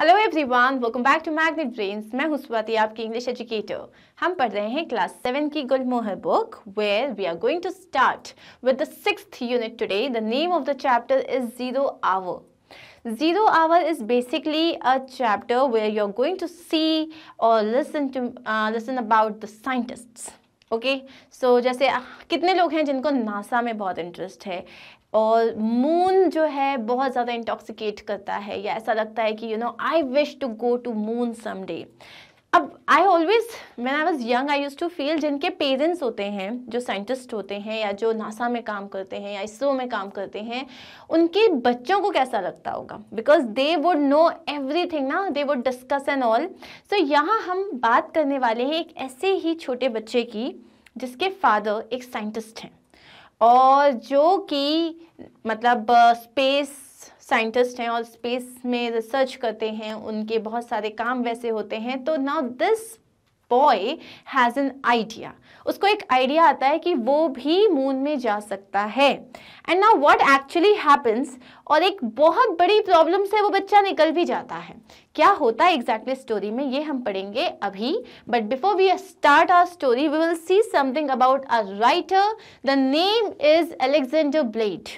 Hello everyone welcome back to Magnet Brains मैं हूं स्वाति आपकी इंग्लिश एजुकेटर हम पढ़ रहे हैं क्लास सेवन की Gulmohar book where we are going to start with the sixth unit today the name of the chapter is zero hour zero hour is basically a chapter where you are going to see और listen to listen about the scientists. Okay okay? So so, जैसे कितने लोग हैं जिनको NASA में बहुत interest है और मून जो है बहुत ज़्यादा इंटॉक्सिकेट करता है या ऐसा लगता है कि you know I wish to go to moon some day अब I always man I was young I use to feel जिनके पेरेंट्स होते हैं जो साइंटिस्ट होते हैं या जो नासा में काम करते हैं या इसरो में काम करते हैं उनके बच्चों को कैसा लगता होगा because they would know everything ना they would discuss and all so यहाँ हम बात करने वाले हैं एक ऐसे ही छोटे बच्चे की जिसके फादर एक साइंटिस्ट हैं और जो कि मतलब स्पेस साइंटिस्ट हैं और स्पेस में रिसर्च करते हैं उनके बहुत सारे काम वैसे होते हैं तो now this boy has an idea उसको एक आइडिया आता है कि वो भी मून में जा सकता है and now what actually happens और एक बहुत बड़ी प्रॉब्लम से वो बच्चा निकल भी जाता है क्या होता है एग्जैक्टली exactly स्टोरी में ये हम पढ़ेंगे अभी but before we start our story we will see something about our writer the name is Alexander Blade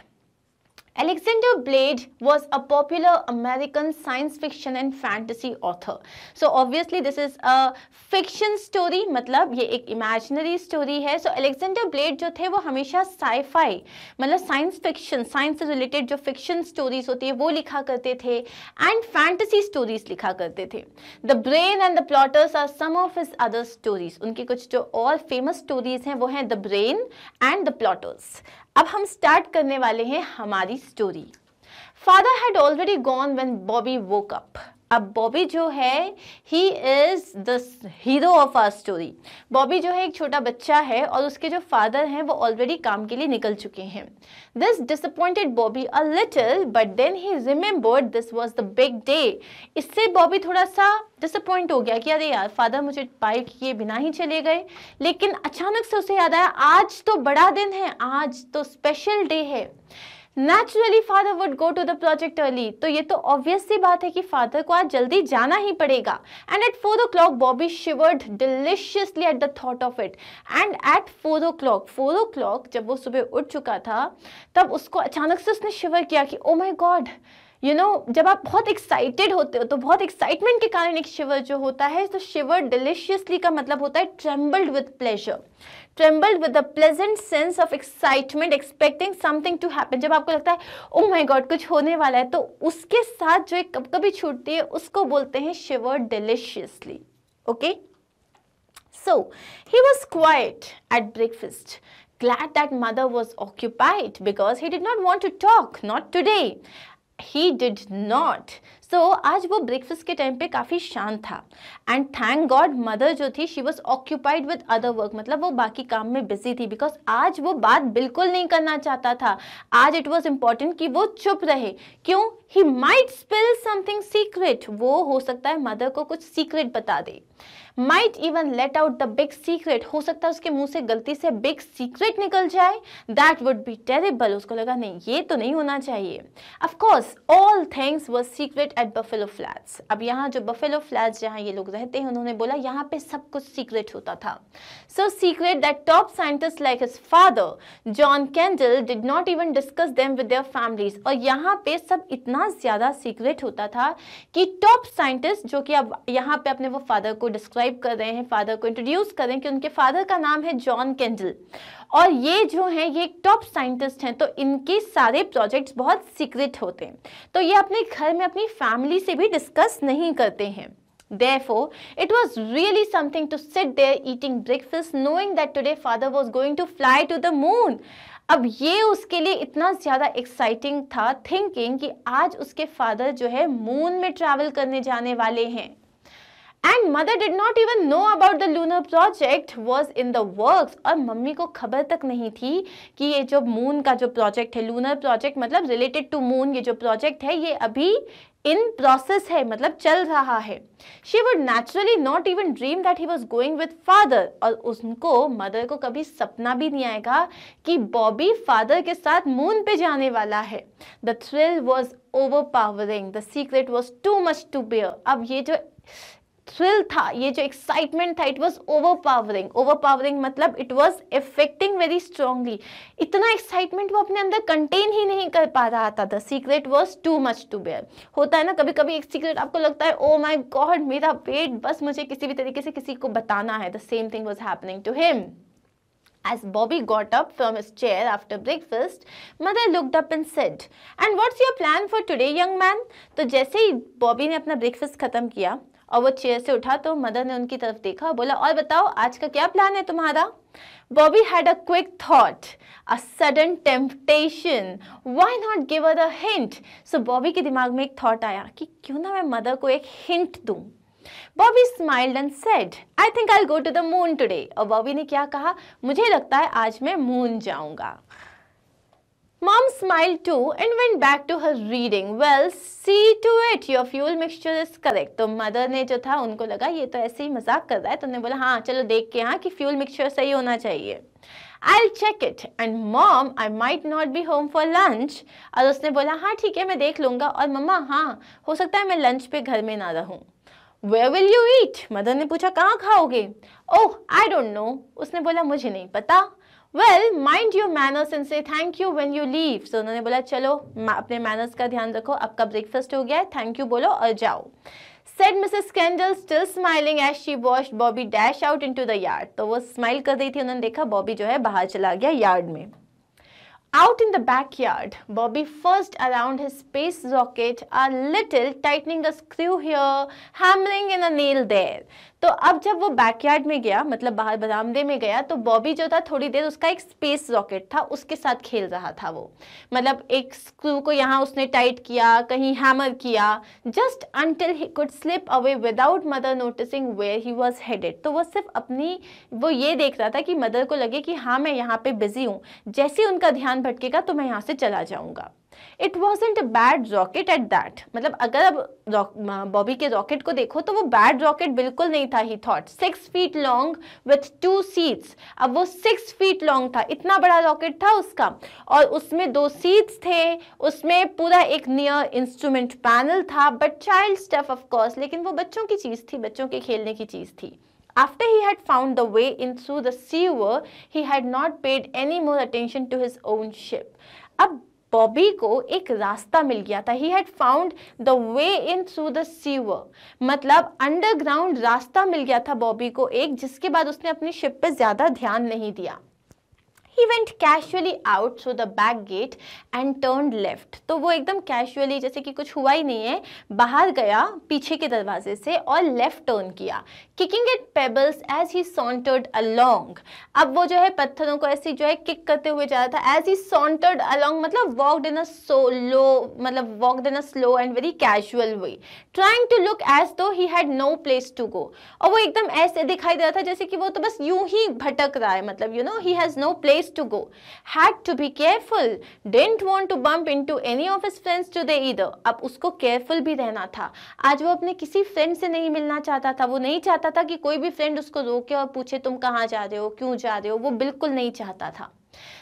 Alexander Blade was a popular American science fiction and fantasy author. So obviously this is a fiction story मतलब ये एक imaginary story है. So Alexander Blade जो थे वो हमेशा sci-fi मतलब science fiction science से related जो fiction stories होती है वो लिखा करते थे and fantasy stories लिखा करते थे. The Brain and the Plotters are some of his other stories. उनकी कुछ जो और famous stories हैं वो हैं The Brain and the Plotters. अब हम स्टार्ट करने वाले हैं हमारी story father had already gone when Bobby woke up अब बॉबी जो है he is the hero of our story Bobby जो है एक छोटा बच्चा है और उसके जो फादर हैं वो ऑलरेडी काम के लिए निकल चुके हैं this disappointed Bobby a little but then he remembered this was the big day इससे बॉबी थोड़ा सा डिसअपॉइंट हो गया कि अरे यार फादर मुझे पाई किए बिना ही चले गए लेकिन अचानक से उसे याद आया आज तो बड़ा दिन है आज तो स्पेशल डे है naturally father would go to the project early तो ये तो ऑब्वियस सी बात है कि फादर को आज जल्दी जाना ही पड़ेगा and at four o'clock Bobby shivered deliciously at the thought of it and at four o'clock four o'clock जब वो सुबह उठ चुका था तब उसको अचानक से उसने शिवर किया कि oh my god you you know know, जब आप बहुत एक्साइटेड होते हो तो बहुत एक्साइटमेंट के कारण एक शिवर जो होता है तो शिवर डिलिशियसली का मतलब होता है trembled with pleasure trembled with a pleasant sense of excitement expecting something to happen जब आपको लगता oh my god कुछ होने वाला है तो उसके साथ जो एक कब कभी deliciously okay so he was quiet at breakfast glad that mother was occupied because he did not want to talk not today he did not so आज वो ब्रेकफास्ट के टाइम पे काफ़ी शांत था एंड थैंक गॉड मदर जो थी she was occupied with other work मतलब वो बाकी काम में बिजी थी बिकॉज आज वो बात बिल्कुल नहीं करना चाहता था आज इट वॉज इम्पॉर्टेंट कि वो चुप रहे क्यों he might spill something secret वो हो सकता है मदर को कुछ सीक्रेट बता दे might even let out the big secret हो सकता है उसके मुंह से गलती से बिग सीक्रेट निकल जाए दैट वुड बी टेरेबल उसको लगा नहीं ये तो नहीं होना चाहिए of course all things were secret at Buffalo Flats अब यहाँ जो बफेलो फ्लैट्स जहाँ ये लोग रहते हैं उन्होंने बोला यहाँ पे सब कुछ सीक्रेट होता था so secret that top scientist like his father John Kendall did not even discuss them with their families और यहाँ पे सब इतना ज़्यादा सीक्रेट होता था कि टॉप साइंटिस्ट जो कि अब यहाँ पे अपने वो फादर को डिस्क्राइब डिस्क्राइब कर रहे हैं फादर को इंट्रोड्यूस कर रहे हैं कि उनके फादर का नाम है जॉन केंडल और ये जो हैं ये एक टॉप साइंटिस्ट हैं तो इनके सारे प्रोजेक्ट्स बहुत सीक्रेट होते हैं तो ये अपने घर में अपनी फैमिली से भी डिस्कस नहीं करते हैं Therefore, it was really something to sit there eating breakfast knowing that today father was going to fly to the moon. अब ये उसके लिए इतना ज़्यादा एक्साइटिंग था थिंकिंग कि आज उसके फादर जो है मून में ट्रैवल करने जाने वाले हैं and mother did not even know about the lunar project was in the work और मम्मी को खबर तक नहीं थी कि ये जो मून का जो प्रोजेक्ट है लूनर प्रोजेक्ट मतलब रिलेटेड टू मून ये जो प्रोजेक्ट है ये अभी इन प्रोसेस है मतलब चल रहा है she would naturally not even dream that he was going with father और उनको मदर को कभी सपना भी नहीं आएगा कि बॉबी फादर के साथ मून पे जाने वाला है the thrill was overpowering the secret was too much to bear अब ये जो थ्रिल था ये जो एक्साइटमेंट था it was overpowering overpowering मतलब it was affecting very strongly इतना एक्साइटमेंट वो अपने अंदर कंटेन ही नहीं कर पा रहा था the secret was too much to bear होता है ना कभी कभी एक सीक्रेट आपको लगता है ओ माई गॉड मेरा पेट बस मुझे किसी भी तरीके से किसी को बताना है the same thing was happening to him As Bobby got up from his chair after breakfast, mother looked up and said, And what's your plan for today, young man? तो जैसे ही बॉबी ने अपना ब्रेकफास्ट ख़त्म किया और वो चेयर से उठा तो मदर ने उनकी तरफ देखा और बोला और बताओ आज का क्या प्लान है तुम्हारा Bobby had a quick thought a sudden temptation why not give a hint so Bobby के दिमाग में एक थॉट आया कि क्यों ना मैं मदर को एक हिंट दूँ Bobby smiled and said I think I go to the moon today और बॉबी ने क्या कहा मुझे लगता है आज मैं मून जाऊंगा Mom smiled too and went back to her reading. Well, see to it, your fuel mixture is correct. तो मदर ने जो था उनको लगा ये तो ऐसे ही मजाक कर रहा है तो उन्होंने बोला हाँ चलो देख के हाँ कि फ्यूल मिक्सचर सही होना चाहिए I check it and mom I might not be home for lunch और उसने बोला हाँ ठीक है मैं देख लूँगा और मम्मा हाँ हो सकता है मैं लंच पे घर में ना रहूँ Where will you eat? Mother ने पूछा कहाँ खाओगे Oh, I don't know. उसने बोला मुझे नहीं पता well mind your manners and say thank you when you leave so उन्होंने बोला चलो अपने मैनर्स का ध्यान रखो आपका ब्रेकफास्ट हो गया है थैंक यू बोलो और जाओ said Mrs Kendall still smiling as she watched Bobby dash out in to the yard तो वो स्माइल कर रही थी उन्होंने देखा बॉबी जो है बाहर चला गया यार्ड में out in the back yard Bobby fussed around his space rocket our little tightening a screw here hammering in a nail there. तो अब जब वो बैकयार्ड में गया मतलब बाहर बरामदे में गया तो बॉबी जो था थोड़ी देर उसका एक स्पेस रॉकेट था उसके साथ खेल रहा था वो मतलब एक स्क्रू को यहाँ उसने टाइट किया कहीं हैमर किया just until he could slip away without mother noticing where he was headed तो वो सिर्फ अपनी वो ये देख रहा था कि मदर को लगे कि हाँ मैं यहाँ पे बिजी हूँ जैसे उनका ध्यान भटकेगा तो मैं यहाँ से चला जाऊँगा it was wasn't bad rocket at that मतलब अगर अब बॉबी के रॉकेट को देखो तो वो बैड रॉकेट बिल्कुल नहीं था he thought six feet long with two seats अब वो सिक्स फीट लॉन्ग था इतना बड़ा रॉकेट था उसका और उसमें दो सीट्स थे उसमें पूरा एक नियर इंस्ट्रूमेंट पैनल था बट चाइल्ड स्टफ ऑफकोर्स लेकिन वो बच्चों की चीज़ थी बच्चों के खेलने की चीज़ थी After he had found the way in through the sewer, he had not paid any more attention to his own ship. अब बॉबी को एक रास्ता मिल गया था he had found the way in through the sewer मतलब अंडरग्राउंड रास्ता मिल गया था बॉबी को एक जिसके बाद उसने अपनी शिप पे ज़्यादा ध्यान नहीं दिया he went casually out through the back gate and turn left तो वो एकदम कैशुअली जैसे कि कुछ हुआ ही नहीं है बाहर गया पीछे के दरवाजे से और लेफ्ट टर्न किया kicking at pebbles as he sauntered along अब वो जो है पत्थरों को ऐसे जो है किक करते हुए जा रहा था एज ही सॉन्टर्ड अलोंग मतलब वॉकड इन अ सोलो मतलब walked in a slow and very casual way trying to look as though he had no place to go और वो एकदम ऐसे दिखाई दे रहा था जैसे कि वो तो बस यूं ही भटक रहा है मतलब you know he has no place place to go. Had to be careful. Didn't want to bump into any of his friends today either. अब उसको careful भी रहना था आज वो अपने किसी friend से नहीं मिलना चाहता था वो नहीं चाहता था कि कोई भी friend उसको रोके और पूछे तुम कहाँ जा रहे हो क्यों जा रहे हो वो बिल्कुल नहीं चाहता था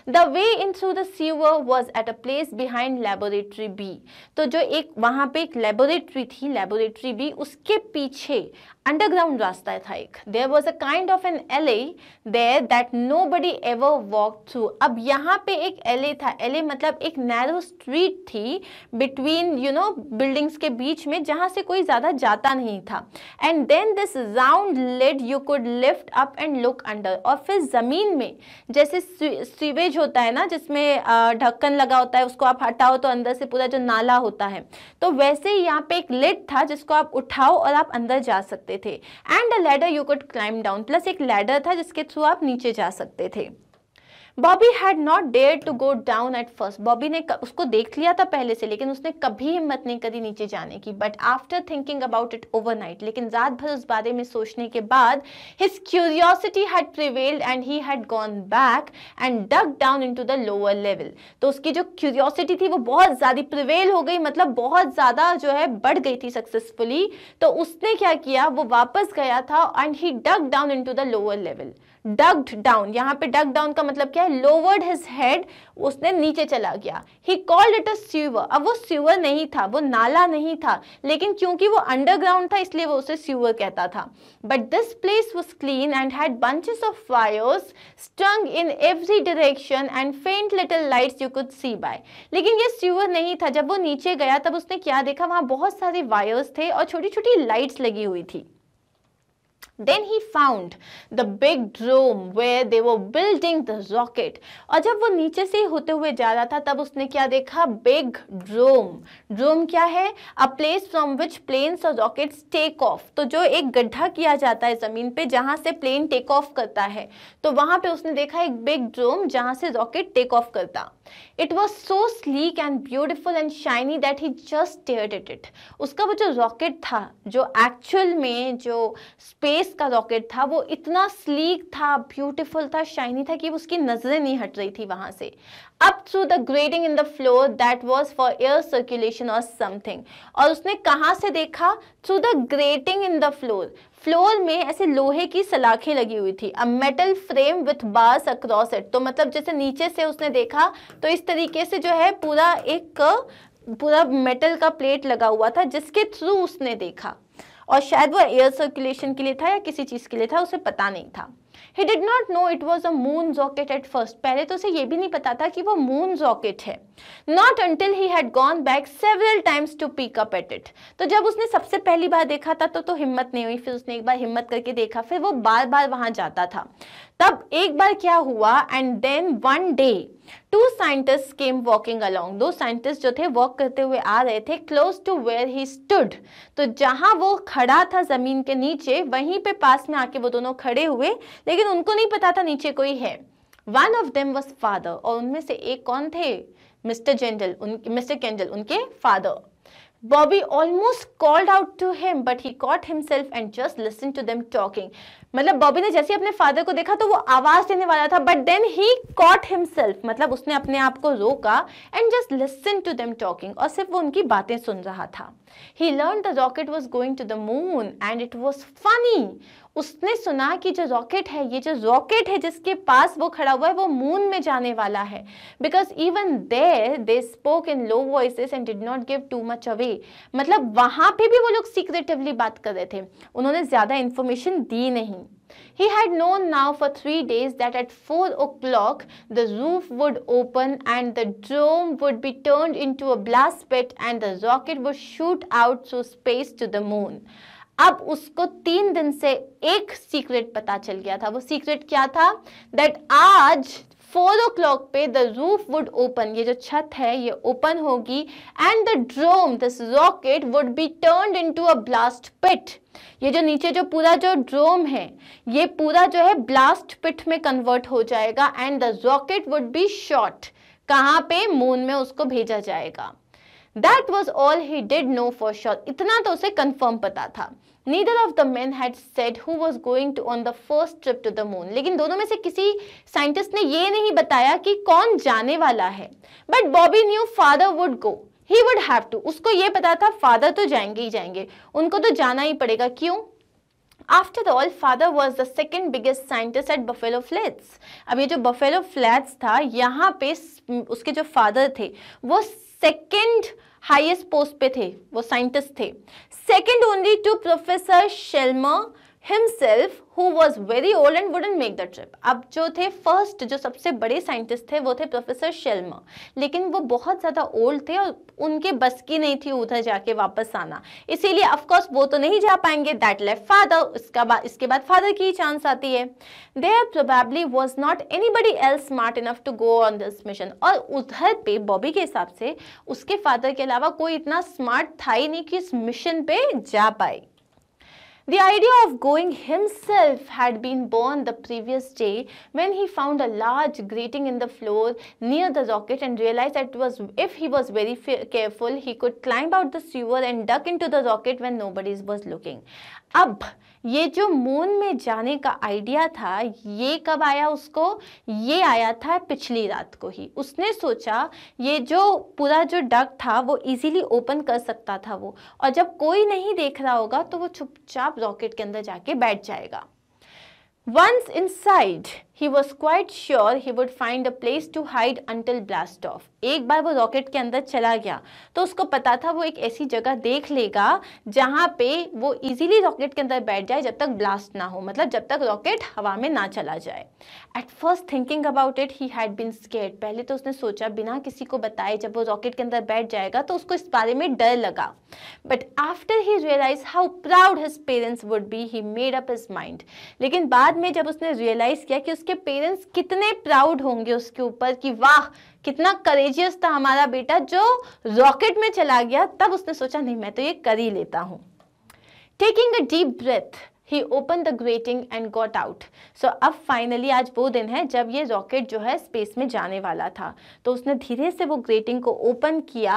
the way in through the sewer was at a place behind laboratory B तो जो एक वहाँ पे एक लेबोरेटरी थी लेबोरेटरी बी उसके पीछे अंडरग्राउंड रास्ता था एक there was a kind of an alley there that nobody ever walk through अब यहाँ पे एक एल ए था एल ए मतलब एक नैरो स्ट्रीट थी बिटवीन यू नो बिल्डिंग्स के बीच में जहाँ से कोई ज़्यादा जाता नहीं था and then this round lid you could lift up and look under और फिर ज़मीन में जैसे सीवेज ड्रेनेज होता है ना जिसमें ढक्कन लगा होता है उसको आप हटाओ तो अंदर से पूरा जो नाला होता है तो वैसे ही यहाँ पे एक लिड था जिसको आप उठाओ और आप अंदर जा सकते थे and a ladder you could climb down plus एक लेडर था जिसके थ्रू आप नीचे जा सकते थे Bobby had not dare to go down at first Bobby ने उसको देख लिया था पहले से लेकिन उसने कभी हिम्मत नहीं करी नीचे जाने की but after thinking about it night लेकिन रात भर उस बारे में सोचने के बाद his curiosity had prevailed and he had gone back and dug down in the lower level तो उसकी जो क्यूरियोसिटी थी वो बहुत ज़्यादा प्रिवेल हो गई मतलब बहुत ज़्यादा जो है बढ़ गई थी सक्सेसफुली तो उसने क्या किया वो वापस गया था and he dug down in the lower level dugged down यहाँ पे डग डाउन का मतलब क्या है लोवर्ड हिज हेड उसने नीचे चला गया he called it a sewer अब वो सीवर नहीं था वो नाला नहीं था लेकिन क्योंकि वो अंडरग्राउंड था इसलिए वो उसे सीवर कहता था but this place was clean and had bunches of fires strung in every direction and faint little lights you could see by लेकिन ये सीवर नहीं था जब वो नीचे गया तब उसने क्या देखा वहाँ बहुत सारे वायर्स थे और छोटी छोटी लाइट्स लगी हुई थी then he found the big drome वे दे वो बिल्डिंग द रॉकेट और जब वो नीचे से होते हुए जा रहा था तब उसने क्या देखा बिग ड्रोम ड्रोम क्या है a place from which planes और रॉकेट्स टेक ऑफ तो जो एक गड्ढा किया जाता है ज़मीन पे जहाँ से प्लेन टेक ऑफ करता है तो वहाँ पे उसने देखा एक बिग ड्रोम जहाँ से रॉकेट टेक ऑफ करता it was so sleek and beautiful and shiny that he just stare it it उसका वो जो रॉकेट था जो एक्चुअल में जो स्पेस का रॉकेट था वो इतना स्लीक था ब्यूटिफुल था शाइनी था कि उसकी नज़रें नहीं हट रही थी वहां से up through the grating in the floor that was for air circulation और समथिंग और उसने कहाँ से देखा through the grating in the floor floor में ऐसे लोहे की सलाखें लगी हुई थी a metal frame with bars across it तो मतलब जैसे नीचे से उसने देखा तो इस तरीके से जो है पूरा एक पूरा मेटल का प्लेट लगा हुआ था जिसके थ्रू उसने देखा और शायद वो एयर सर्कुलेशन के लिए था या किसी चीज़ के लिए था उसे पता नहीं था he did not know it was a moon rocket at first पहले तो उसे ये भी नहीं पता था कि वो मून जॉकेट है not until he had gone back several times to pick up at it तो जब उसने सबसे पहली बार देखा था तो तो हिम्मत नहीं हुई फिर उसने एक बार हिम्मत करके देखा फिर वो बार बार वहाँ जाता था तब एक बार क्या हुआ and then one day two scientist came walking along दो साइंटिस्ट जो थे वॉक करते हुए आ रहे थे close to where he stood तो जहां वो खड़ा था ज़मीन के नीचे वहीं पे पास में आके वो दोनों खड़े हुए लेकिन उनको नहीं पता था नीचे कोई है one of them was father और उनमें से एक कौन थे मिस्टर जेंडल उन मिस्टर केंडल उनके father Bobby almost called out to him, but he caught himself and just listened to them talking. मतलब बॉबी ने जैसे अपने फादर को देखा तो वो आवाज देने वाला था but then he caught himself मतलब उसने अपने आप को रोका and just listen to them talking और सिर्फ वो उनकी बातें सुन रहा था he learn the rocket was going to the moon and it was funny उसने सुना कि जो रॉकेट है ये जो रॉकेट है जिसके पास वो खड़ा हुआ है वो मून में जाने वाला है because even there they spoke in low voice and did not give too much away मतलब वहां पे भी वो लोग सीक्रेटिवली बात कर रहे थे उन्होंने ज़्यादा इंफॉर्मेशन दी नहीं He had known now for three days that at four o'clock the roof would open and the dome would be turned into a blast pit and the rocket would shoot out through space to the moon. अब उसको तीन दिन से एक secret पता चल गया था वो सीक्रेट क्या था दैट आज फोर ओ क्लॉक पे द रूफ वुड ओपन ये जो छत है ये ओपन होगी and the drome this rocket would be turn into a अ ब्लास्ट पिट ये जो नीचे जो पूरा जो ड्रोम है ये पूरा जो है ब्लास्ट पिट में कन्वर्ट हो जाएगा and the rocket would be shot कहाँ पे मून में उसको भेजा जाएगा that was all he did know for sure इतना तो उसे कंफर्म पता था neither of the man had said who was going to on the first trip to the moon लेकिन दोनों में से किसी साइंटिस्ट ने ये नहीं बताया कि कौन जाने वाला है but Bobby knew father would go he would have to उसको ये पता था फादर तो जाएंगे ही जाएंगे उनको तो जाना ही पड़ेगा क्यों after all father was the second biggest scientist at Buffalo Flats अब ये जो बफेलो फ्लैट्स था यहाँ पे उसके जो फादर थे वो सेकेंड हाईएस्ट पोस्ट पे थे वो साइंटिस्ट थे second only to professor Shelma himself who was very old and wouldn't make the trip अब जो थे फर्स्ट जो सबसे बड़े साइंटिस्ट थे वो थे प्रोफेसर शर्मा लेकिन वो बहुत ज़्यादा ओल्ड थे और उनके बस की नहीं थी उधर जाके वापस आना इसीलिए ऑफकोर्स वो तो नहीं जा पाएंगे दैट लेफ्ट फादर उसका बा, इसके बाद फादर की ही चांस आती है there probably was not anybody else smart enough to go on this mission और उधर पे बॉबी के हिसाब से उसके फादर के अलावा कोई इतना स्मार्ट था ही नहीं कि इस मिशन पे जा पाए The idea of going himself had been born the previous day when he found a large grating in the floor near the rocket and realized that it was if he was very careful he could climb out the sewer and duck into the rocket when nobody was looking. अब ये जो moon में जाने का idea था ये कब आया उसको ये आया था पिछली रात को ही उसने सोचा ये जो पूरा जो डक था वो इजीली ओपन कर सकता था वो और जब कोई नहीं देख रहा होगा तो वो चुपचाप आप रॉकेट के अंदर जाके बैठ जाएगा once inside he was quite sure he would find a place to hide until blast off एक बार वो रॉकेट के अंदर चला गया तो उसको पता था वो एक ऐसी जगह देख लेगा जहाँ पे वो इजिली रॉकेट के अंदर बैठ जाए जब तक ब्लास्ट ना हो मतलब जब तक रॉकेट हवा में ना चला जाए at first thinking about it he had been scared पहले तो उसने सोचा बिना किसी को बताए जब वो रॉकेट के अंदर बैठ जाएगा तो उसको इस बारे में डर लगा but after he realize how proud his parents would be he made up his mind लेकिन बाद में जब उसने रियलाइज किया कि उस उसके पेरेंट्स कितने प्राउड होंगे उसके ऊपर कि वाह कितना करेजियस था हमारा बेटा जो रॉकेट में चला गया तब उसने सोचा नहीं मैं तो ये कर ही लेता हूँ taking a deep breath he open the grating and got out so अब फाइनली आज वो दिन है जब ये रॉकेट जो है स्पेस में जाने वाला था तो उसने धीरे से वो ग्रेटिंग को ओपन किया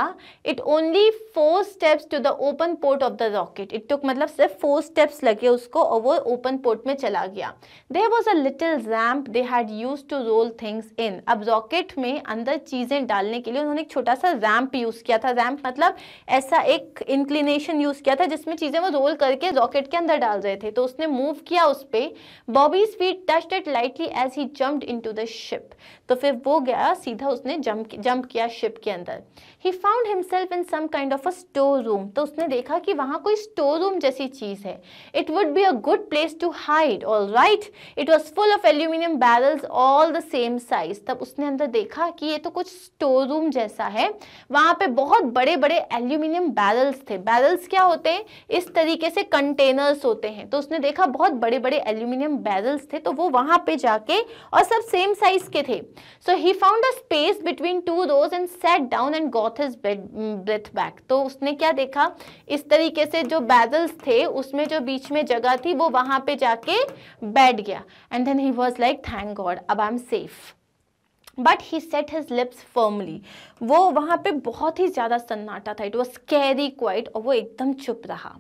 it only four steps to the open port of the rocket it took मतलब सिर्फ फोर स्टेप्स लगे उसको और वो ओपन पोर्ट में चला गया there was a little ramp they had used to roll things in अब रॉकेट में अंदर चीज़ें डालने के लिए उन्होंने एक छोटा सा रैम्प यूज़ किया था रैम्प मतलब ऐसा एक इंक्लिनेशन यूज़ किया था जिसमें चीज़ें वो रोल करके रॉकेट के अंदर डाल रहे थे तो उसने मूव किया उस पर Bobby's feet touched it lightly as he jumped to the ship तो फिर वो गया सीधा उसने जम्प जम्प किया शिप के अंदर he found himself in some kind of a store room तो उसने देखा कि वहाँ कोई स्टोर रूम जैसी चीज़ है it would be a good place to hide all right it was full of aluminium barrels all the same size तब उसने अंदर देखा कि ये तो कुछ स्टोर रूम जैसा है वहाँ पे बहुत बड़े बड़े एल्यूमिनियम बैरल्स थे बैरल्स क्या होते हैं इस तरीके से कंटेनर्स होते हैं तो उसने देखा बहुत बड़े बड़े एल्यूमिनियम बैरल्स थे तो वो वहां पे जाके और सब सेम साइज के थे so he found a space between two rows and sat down and got his breath back तो उसने क्या देखा इस तरीके से जो बैरल्स थे उसमें जो बीच में जगह थी वो वहां पे जाके बैठ गया and then he was like thank God अब I am safe but he set his lips firmly वो वहाँ पे बहुत ही ज़्यादा सन्नाटा था इट वॉज कैरी क्वाइट और वो एकदम चुप रहा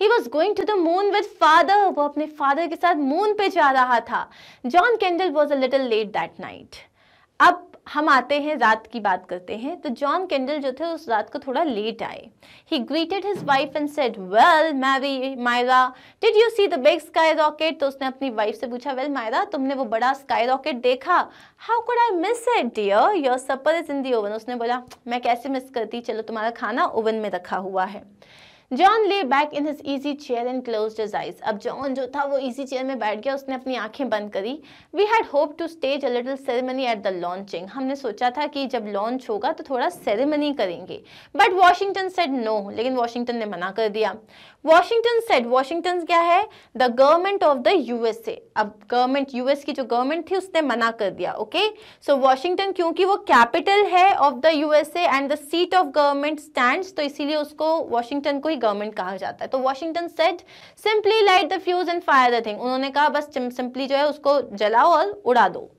he was going to the moon with father वो अपने फादर के साथ मून पे जा रहा था John Kendall was a little late that night अब हम आते हैं रात की बात करते हैं तो जॉन केंडल जो थे उस रात को थोड़ा लेट आए he greeted his wife and said well Mary Myra did you see the big sky rocket तो उसने अपनी वाइफ से पूछा वेल मायरा तुमने वो बड़ा स्काई रॉकेट देखा how could I miss it dear your supper is in the oven उसने बोला मैं कैसे मिस करती चलो तुम्हारा खाना ओवन में रखा हुआ है John lay back in his easy chair and close his eyes अब जॉन जो था वो ईजी चेयर में बैठ गया उसने अपनी आंखें बंद करी we had hope to stage a little ceremony at the launching हमने सोचा था कि जब लॉन्च होगा तो थोड़ा सेरेमनी करेंगे बट वॉशिंगटन सेड नो लेकिन वॉशिंगटन ने मना कर दिया वॉशिंगटन सेट वॉशिंगटन क्या है the government of the USA अब गवर्नमेंट यूएस की जो गवर्नमेंट थी उसने मना कर दिया ओके सो वॉशिंगटन क्योंकि वो कैपिटल है of the USA and the seat of government stand तो इसीलिए उसको वॉशिंगटन को ही गवर्नमेंट कहा जाता है तो Washington said simply light the fuse and fire the thing उन्होंने कहा बस सिंपली जो है उसको जलाओ और उड़ा दो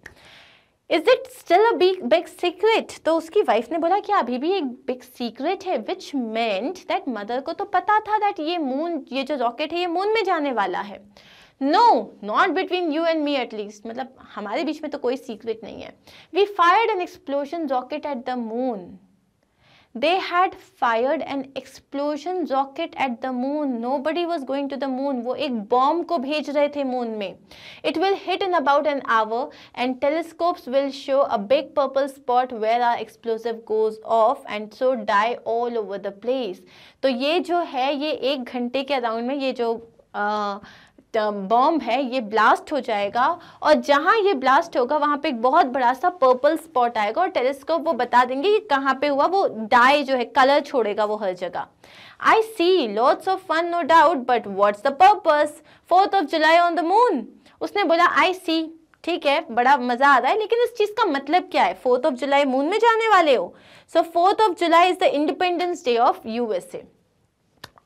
is it still a big big secret तो उसकी वाइफ ने बोला कि अभी भी एक बिग सीक्रेट है विच मेंट दैट मदर को तो पता था दैट ये मून ये जो रॉकेट है ये मून में जाने वाला है no not between you and me at least मतलब हमारे बीच में तो कोई सीक्रेट नहीं है we fired an explosion rocket at the moon they had fired an explosion rocket at the moon nobody was going to the moon वो एक बॉम्ब को भेज रहे थे मून में it will hit in about an hour and telescopes will show a big purple spot where our explosive goes off and so die all over the place तो ये जो है ये एक घंटे के अराउंड में ये जो uh, बॉम्ब है ये ब्लास्ट हो जाएगा और जहाँ ये ब्लास्ट होगा वहाँ पे एक बहुत बड़ा सा पर्पल स्पॉट आएगा और टेलीस्कोप वो बता देंगे कि कहाँ पे हुआ वो डाई जो है कलर छोड़ेगा वो हर जगह I see lots of fun no doubt but what's the purpose fourth of July on the moon उसने बोला आई सी ठीक है बड़ा मज़ा आ रहा है लेकिन इस चीज़ का मतलब क्या है फोर्थ ऑफ जुलाई मून में जाने वाले हो so fourth of July is the Independence Day of USA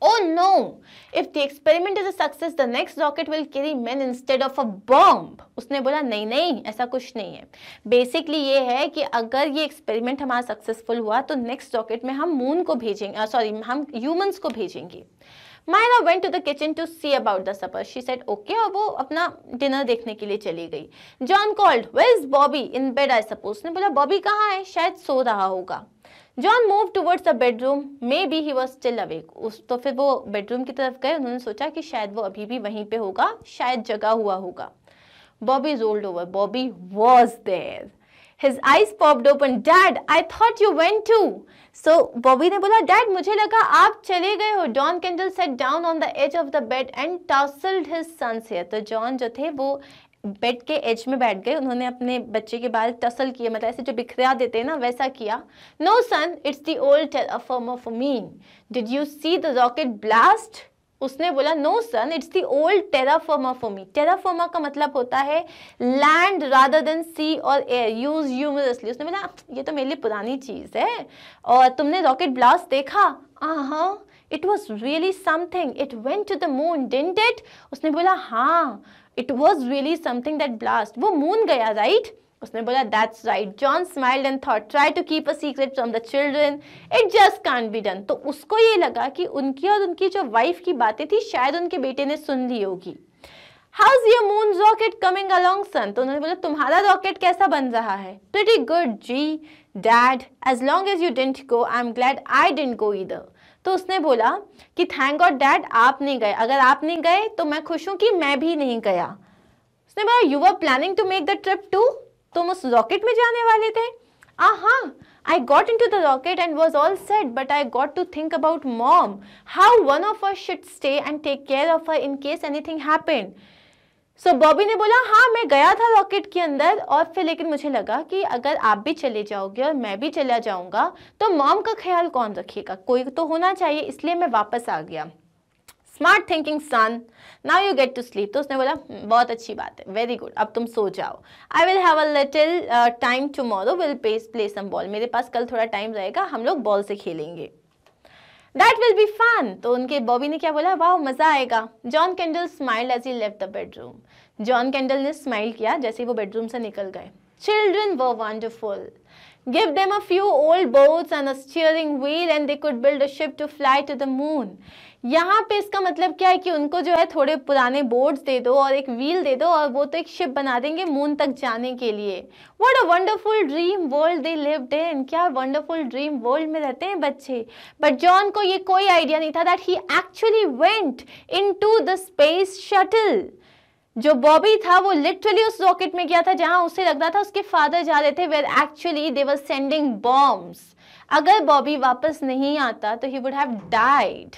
Oh no! If the experiment is a success, the next rocket will carry men instead of a bomb. उसने बोला नहीं नहीं ऐसा कुछ नहीं है बेसिकली ये है कि अगर ये एक्सपेरिमेंट हमारा सक्सेसफुल हुआ तो नेक्स्ट रॉकेट में हम मून को भेजेंगे सॉरी हम ह्यूमंस को भेजेंगे Myra went to the kitchen to see about the supper she said okay और वो अपना डिनर देखने के लिए चली गई John called where is Bobby in bed I suppose ने बोला बॉबी कहाँ है शायद सो रहा होगा John move towards the bedroom maybe he was still awake उस तो फिर वो बेडरूम की तरफ गए उन्होंने सोचा कि शायद वो अभी भी वहीं पे होगा शायद जगा हुआ होगा Bobby is old over Bobby was there his eyes popped open dad I thought you went to so Bobby ने बोला डैड मुझे लगा आप चले गए हो Don Kendall sat down on the edge of the bed and tousled his son's hair तो John जो थे वो बेड के एज में बैठ गए उन्होंने अपने बच्चे के बाल टसल किए मतलब ऐसे जो बिखरा देते हैं ना वैसा किया no son it's the old form of mean did you see the rocket blast उसने बोला no son it's the old terra firma फोमी टेराफोमा का मतलब होता है लैंड रादर देन सी और एयर यूज यूमरसली उसने बोला ये तो मेरे लिए पुरानी चीज़ है और तुमने रॉकेट ब्लास्ट देखा हाँ it was really something it went to the moon didn't it उसने बोला हाँ it was really something that blast वो मून गया राइट right? उसने बोला that's right John smiled and thought try to keep a secret from the children it just can't be done तो उसको ये लगा कि उनकी और उनकी जो वाइफ की बातें थी शायद उनके बेटे ने सुन ली होगी how is your moon rocket coming along son तो उन्होंने बोला तुम्हारा रॉकेट कैसा बन रहा है pretty good gee dad as long as you didn't go I am glad I didn't go इधर तो उसने बोला कि थैंक गॉड डैड आप नहीं गए अगर आप नहीं गए तो मैं खुश हूँ कि मैं भी नहीं गया उसने बोला you are planning to make the trip to तुम उस रॉकेट में जाने वाले थे आ हाँ I got into the rocket and was all set, but I got to think about mom. How one of us should stay and take care of her in case anything happened. So so, Bobby ने बोला हाँ मैं गया था rocket के अंदर और फिर लेकिन मुझे लगा कि अगर आप भी चले जाओगे और मैं भी चला जाऊंगा तो मॉम का ख्याल कौन रखेगा कोई तो होना चाहिए इसलिए मैं वापस आ गया smart thinking son now you get to sleep तो उसने बोला हम्म, बहुत अच्छी बात है वेरी गुड अब तुम सो जाओ I will have a little time tomorrow will play some ball मेरे पास कल थोड़ा टाइम रहेगा हम लोग बॉल से खेलेंगे दैट विल बी फन तो उनके बॉबी ने क्या बोला वाह मज़ा आएगा John Kendall smile as he left the bedroom John Kendall ने स्माइल किया जैसे वो बेडरूम से निकल गए children were wonderful give them a few old boats and a steering wheel and they could build a ship to fly to the moon यहाँ पे इसका मतलब क्या है कि उनको जो है थोड़े पुराने बोर्ड्स दे दो और एक व्हील दे दो और वो तो एक शिप बना देंगे मून तक जाने के लिए what a wonderful dream world they lived in क्या वंडरफुल ड्रीम वर्ल्ड में रहते हैं बच्चे बट जॉन को ये कोई आइडिया नहीं था that he actually went in to the space shuttle जो बॉबी था वो लिटरली उस रॉकेट में गया था जहां उसे लग रहा था उसके फादर जा रहे थे where actually they were sending bombs अगर बॉबी वापस नहीं आता तो he would have died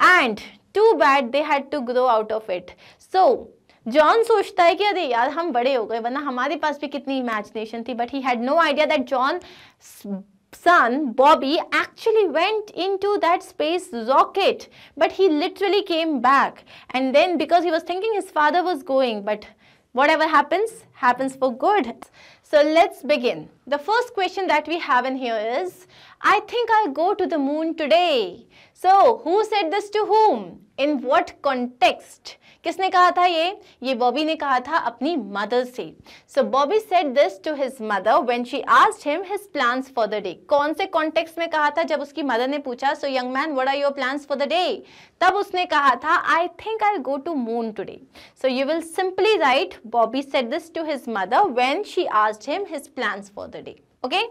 and too bad they had to grow out of it. So John सोचता है कि अरे यार हम बड़े हो गए वरना हमारे पास भी कितनी इमेजिनेशन थी but he had no idea that John son Bobby actually went into that space rocket but he literally came back and then because he was thinking his father was going but whatever happens happens for good so let's begin the first question that we have in here is I think I'll go to the moon today so who said this to whom in what context किसने कहा था ये ये बॉबी ने कहा था अपनी mother से so Bobby said this to his mother when she asked him his plan for the day कौन से कॉन्टेक्स्ट में कहा था जब उसकी मदर ने पूछा so young man what are your plan for the day तब उसने कहा था I think I go to moon today so you will simply write Bobby said this to his mother when she asked him his plan for the day okay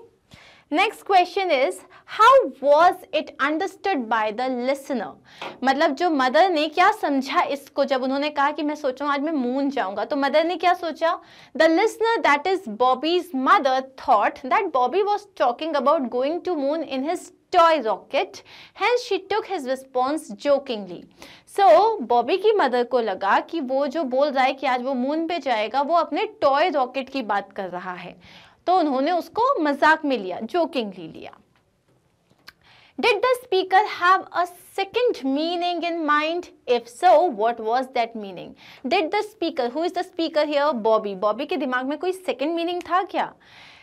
next question is how was it understood by the listener मतलब जो mother ने क्या समझा इसको जब उन्होंने कहा कि मैं सोचा आज मैं मून जाऊंगा तो मदर ने क्या सोचा the listener that is Bobby's mother thought that Bobby was talking about going to moon in his toy rocket hence she took his response jokingly so Bobby की मदर को लगा कि वो जो बोल रहा है कि आज वो मून पे जाएगा वो अपने टॉय रॉकेट की बात कर रहा है तो उन्होंने उसको मजाक में लिया जोकिंगली लिया Did the speaker have a second meaning in mind? If so, what was that meaning? Did the speaker, who is the speaker here? Bobby. Bobby के दिमाग में कोई second meaning था क्या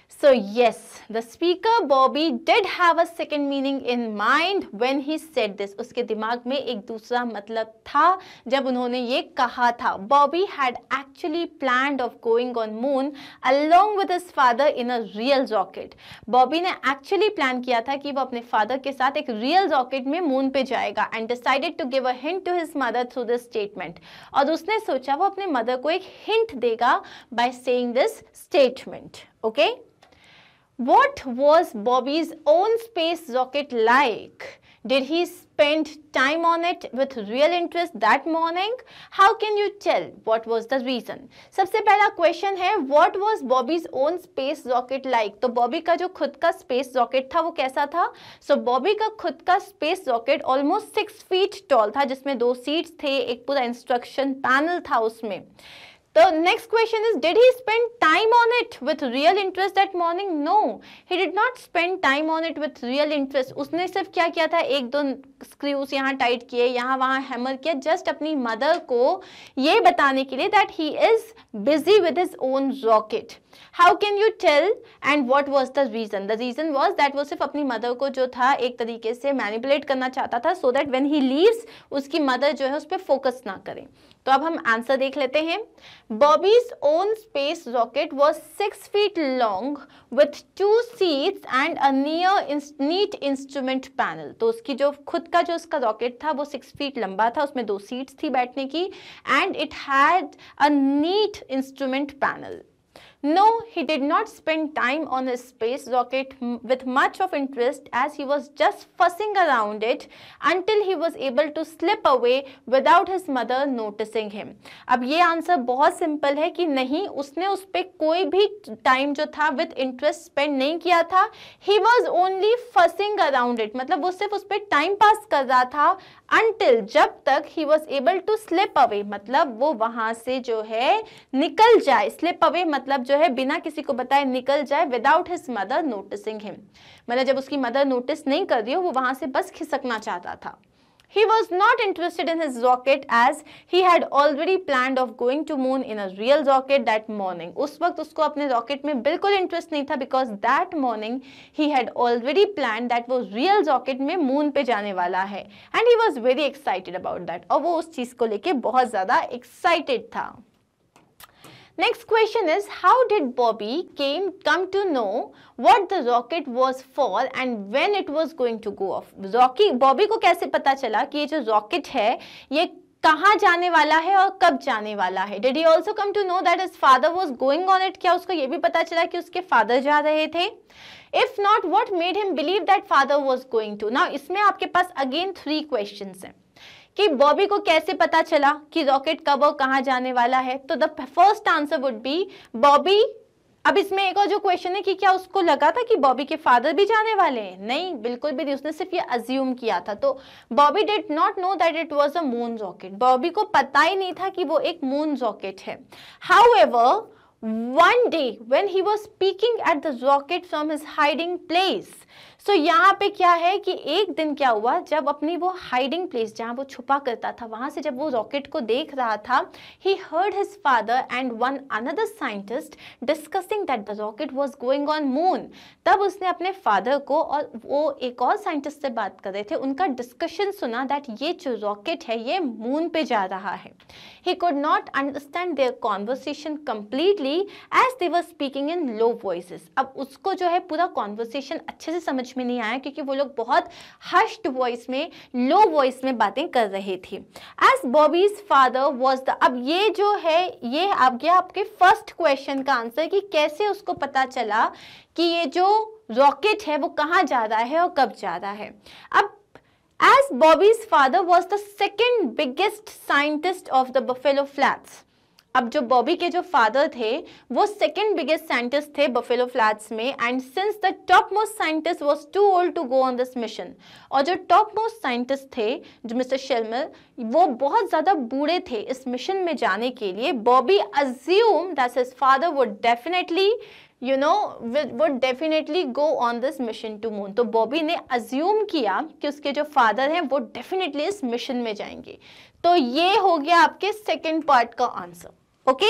So yes, the speaker Bobby did have a second meaning in mind when he said this. उसके दिमाग में एक दूसरा मतलब था जब उन्होंने ये कहा था Bobby had actually planned of going on moon along with his father in a real rocket. Bobby ने actually plan किया था कि वो अपने father के साथ एक real rocket में moon पे जाएगा and decided to give a hint to his mother through this statement. और उसने सोचा वो अपने mother को एक hint देगा by saying this statement. okay what was bobby's own space rocket like did he spend time on it with real interest that morning? How can you tell what was the reason? सबसे पहला question है what was Bobby's own space rocket like? तो बॉबी का जो खुद का space rocket था वो कैसा था सो so, बॉबी का खुद का space rocket almost six feet tall था जिसमें दो सीट्स थे एक पूरा इंस्ट्रक्शन पैनल था उसमें The next question is, did he spend time on it with real interest that morning? No, he did not spend time on it with real interest. उसने सिर्फ क्या किया था एक दो स्क्रूज यहाँ टाइट किए यहाँ वहाँ हैमर किया जस्ट अपनी मदर को ये बताने के लिए that he is busy with his own rocket how can you tell and what was the reason the reason was that वो सिर्फ अपनी मदर को जो था एक तरीके से मैनिपुलेट करना चाहता था so that when he leaves उसकी मदर जो है उस पर फोकस ना करें तो अब हम आंसर देख लेते हैं Bobby's own space rocket was six feet long with two seats and a near neat instrument panel तो उसकी जो खुद का जो उसका रॉकेट था वो सिक्स फीट लंबा था उसमें दो सीट्स थी बैठने की and it had a neat instrument panel No, he did not spend time on his space rocket with much of interest as he was just fussing around it until he was able to slip away without his mother noticing him. अब ये answer बहुत simple है कि नहीं उसने उस पर कोई भी टाइम जो था विथ इंटरेस्ट स्पेंड नहीं किया था he was only fussing around it मतलब वो सिर्फ उस पर टाइम पास कर रहा था अनटिल जब तक he was able to slip away मतलब वो वहां से जो है निकल जाए स्लिप अवे मतलब जो है बिना किसी को बताए निकल जाए without his mother noticing him मतलब जब उसकी मदर नोटिस नहीं कर रही हो वो वहां से बस खिसकना चाहता था He was not interested in his rocket as he had already planned of going to moon in a real rocket that morning. उस वक्त उसको अपने रॉकेट में बिल्कुल इंटरेस्ट नहीं था because that morning he had already planned that वो real rocket में moon पे जाने वाला है and he was very excited about that और वो उस चीज़ को लेके बहुत ज़्यादा excited था Next question is how did Bobby came come to know what the rocket was for and when it was going to go off? Rocky Bobby को कैसे पता चला कि ये जो rocket है ये कहाँ जाने वाला है और कब जाने वाला है did he also come to know that his father was going on it क्या उसको ये भी पता चला कि उसके फादर जा रहे थे if not what made him believe that father was going to now इसमें आपके पास अगेन थ्री क्वेश्चन हैं कि बॉबी को कैसे पता चला कि रॉकेट कब और कहाँ जाने वाला है तो the first answer would be Bobby अब इसमें एक और जो क्वेश्चन है कि क्या उसको लगा था कि बॉबी के फादर भी जाने वाले हैं नहीं बिल्कुल भी नहीं उसने सिर्फ ये अज्यूम किया था तो Bobby did not know that it was a moon rocket Bobby को पता ही नहीं था कि वो एक मून रॉकेट है how day when he was speaking at the rocket from his hiding place so तो so, यहाँ पे क्या है कि एक दिन क्या हुआ जब अपनी वो हाइडिंग प्लेस जहाँ वो छुपा करता था वहाँ से जब वो रॉकेट को देख रहा था he heard his father and one another scientist discussing that the rocket was going on moon तब उसने अपने फादर को और वो एक और साइंटिस्ट से बात कर रहे थे उनका डिस्कशन सुना दैट ये जो रॉकेट है ये मून पे जा रहा है he could not understand their conversation completely as they were speaking in low voice अब उसको जो है पूरा कॉन्वर्सेशन अच्छे से समझ में नहीं आया क्योंकि वो लोग बहुत हश्ड वॉइस में लो वॉइस में बातें कर रहे थे as Bobby's father was the अब ये जो है ये आप गया आपके फर्स्ट क्वेश्चन का आंसर कि कैसे उसको पता चला कि ये जो रॉकेट है वो कहाँ जा रहा है और कब जा रहा है अब as Bobby's father was the second biggest scientist of the Buffalo Flats अब जो बॉबी के जो फादर थे वो सेकेंड बिगेस्ट साइंटिस्ट थे बफेलो फ्लैट्स में and since the topmost scientist was too old to go on this mission और जो टॉप मोस्ट साइंटिस्ट थे जो मिस्टर शेलमल वो बहुत ज़्यादा बूढ़े थे इस मिशन में जाने के लिए Bobby assume that his father वो definitely you know would definitely go on this mission to moon तो बॉबी ने अज्यूम किया कि उसके जो फादर हैं वो डेफिनेटली इस मिशन में जाएंगे तो ये हो गया आपके सेकेंड पार्ट का आंसर ओके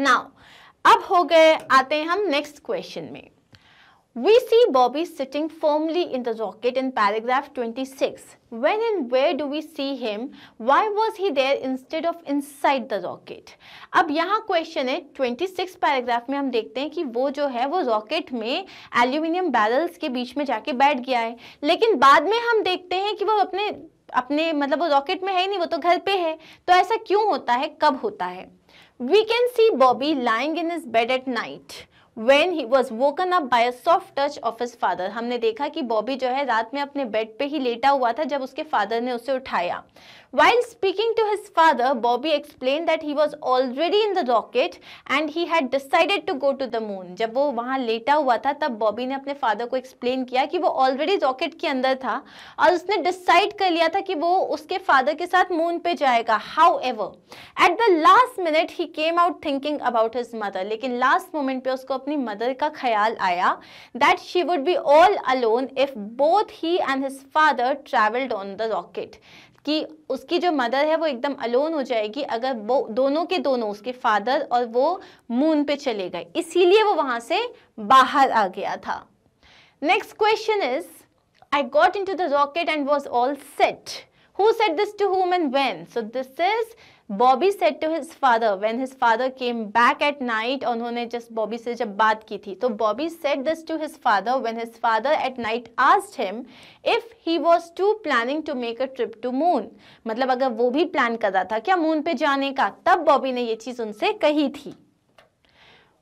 नाउ अब हो गए आते हैं हम नेक्स्ट क्वेश्चन में We see Bobby sitting firmly in the rocket in paragraph 26. When and where do we see him? Why was he there instead of inside the rocket? अब यहाँ question है 26 पैराग्राफ में हम देखते हैं कि वो जो है वो रॉकेट में एल्यूमिनियम बैरल्स के बीच में जाके बैठ गया है लेकिन बाद में हम देखते हैं कि वो अपने अपने मतलब वो रॉकेट में है ही नहीं वो तो घर पे है तो ऐसा क्यों होता है कब होता है we can see Bobby lying in his bed at night when he was woken by a soft touch of his father हमने देखा कि बॉबी जो है रात में अपने बेड पे ही लेटा हुआ था जब उसके फादर ने उसे उठाया While speaking to his father, Bobby explained that he was already in the rocket and he had decided to go to the moon. जब वो वहाँ लेटा हुआ था तब बॉबी ने अपने फादर को एक्सप्लेन किया कि वो ऑलरेडी रॉकेट के अंदर था और उसने डिसाइड कर लिया था कि वो उसके फादर के साथ मून पे जाएगा how at the last minute he came out thinking about his mother लेकिन लास्ट मोमेंट पे उसको अपनी मदर का ख्याल आया that she would be all alone if both he and his father travelled on the rocket कि उसकी जो मदर है वो एकदम अलोन हो जाएगी अगर वो दोनों के दोनों उसके फादर और वो मून पे चले गए इसीलिए वो वहां से बाहर आ गया था next question is I got in to the rocket and was all set who said this to whom and when so this is Bobby said to his father when his father came back at night उन्होंने just Bobby से जब बात की थी तो Bobby said this to his father when his father at night asked him if he was too planning to make a trip to moon मतलब अगर वो भी प्लान कर रहा था क्या मून पे जाने का तब बॉबी ने ये चीज उनसे कही थी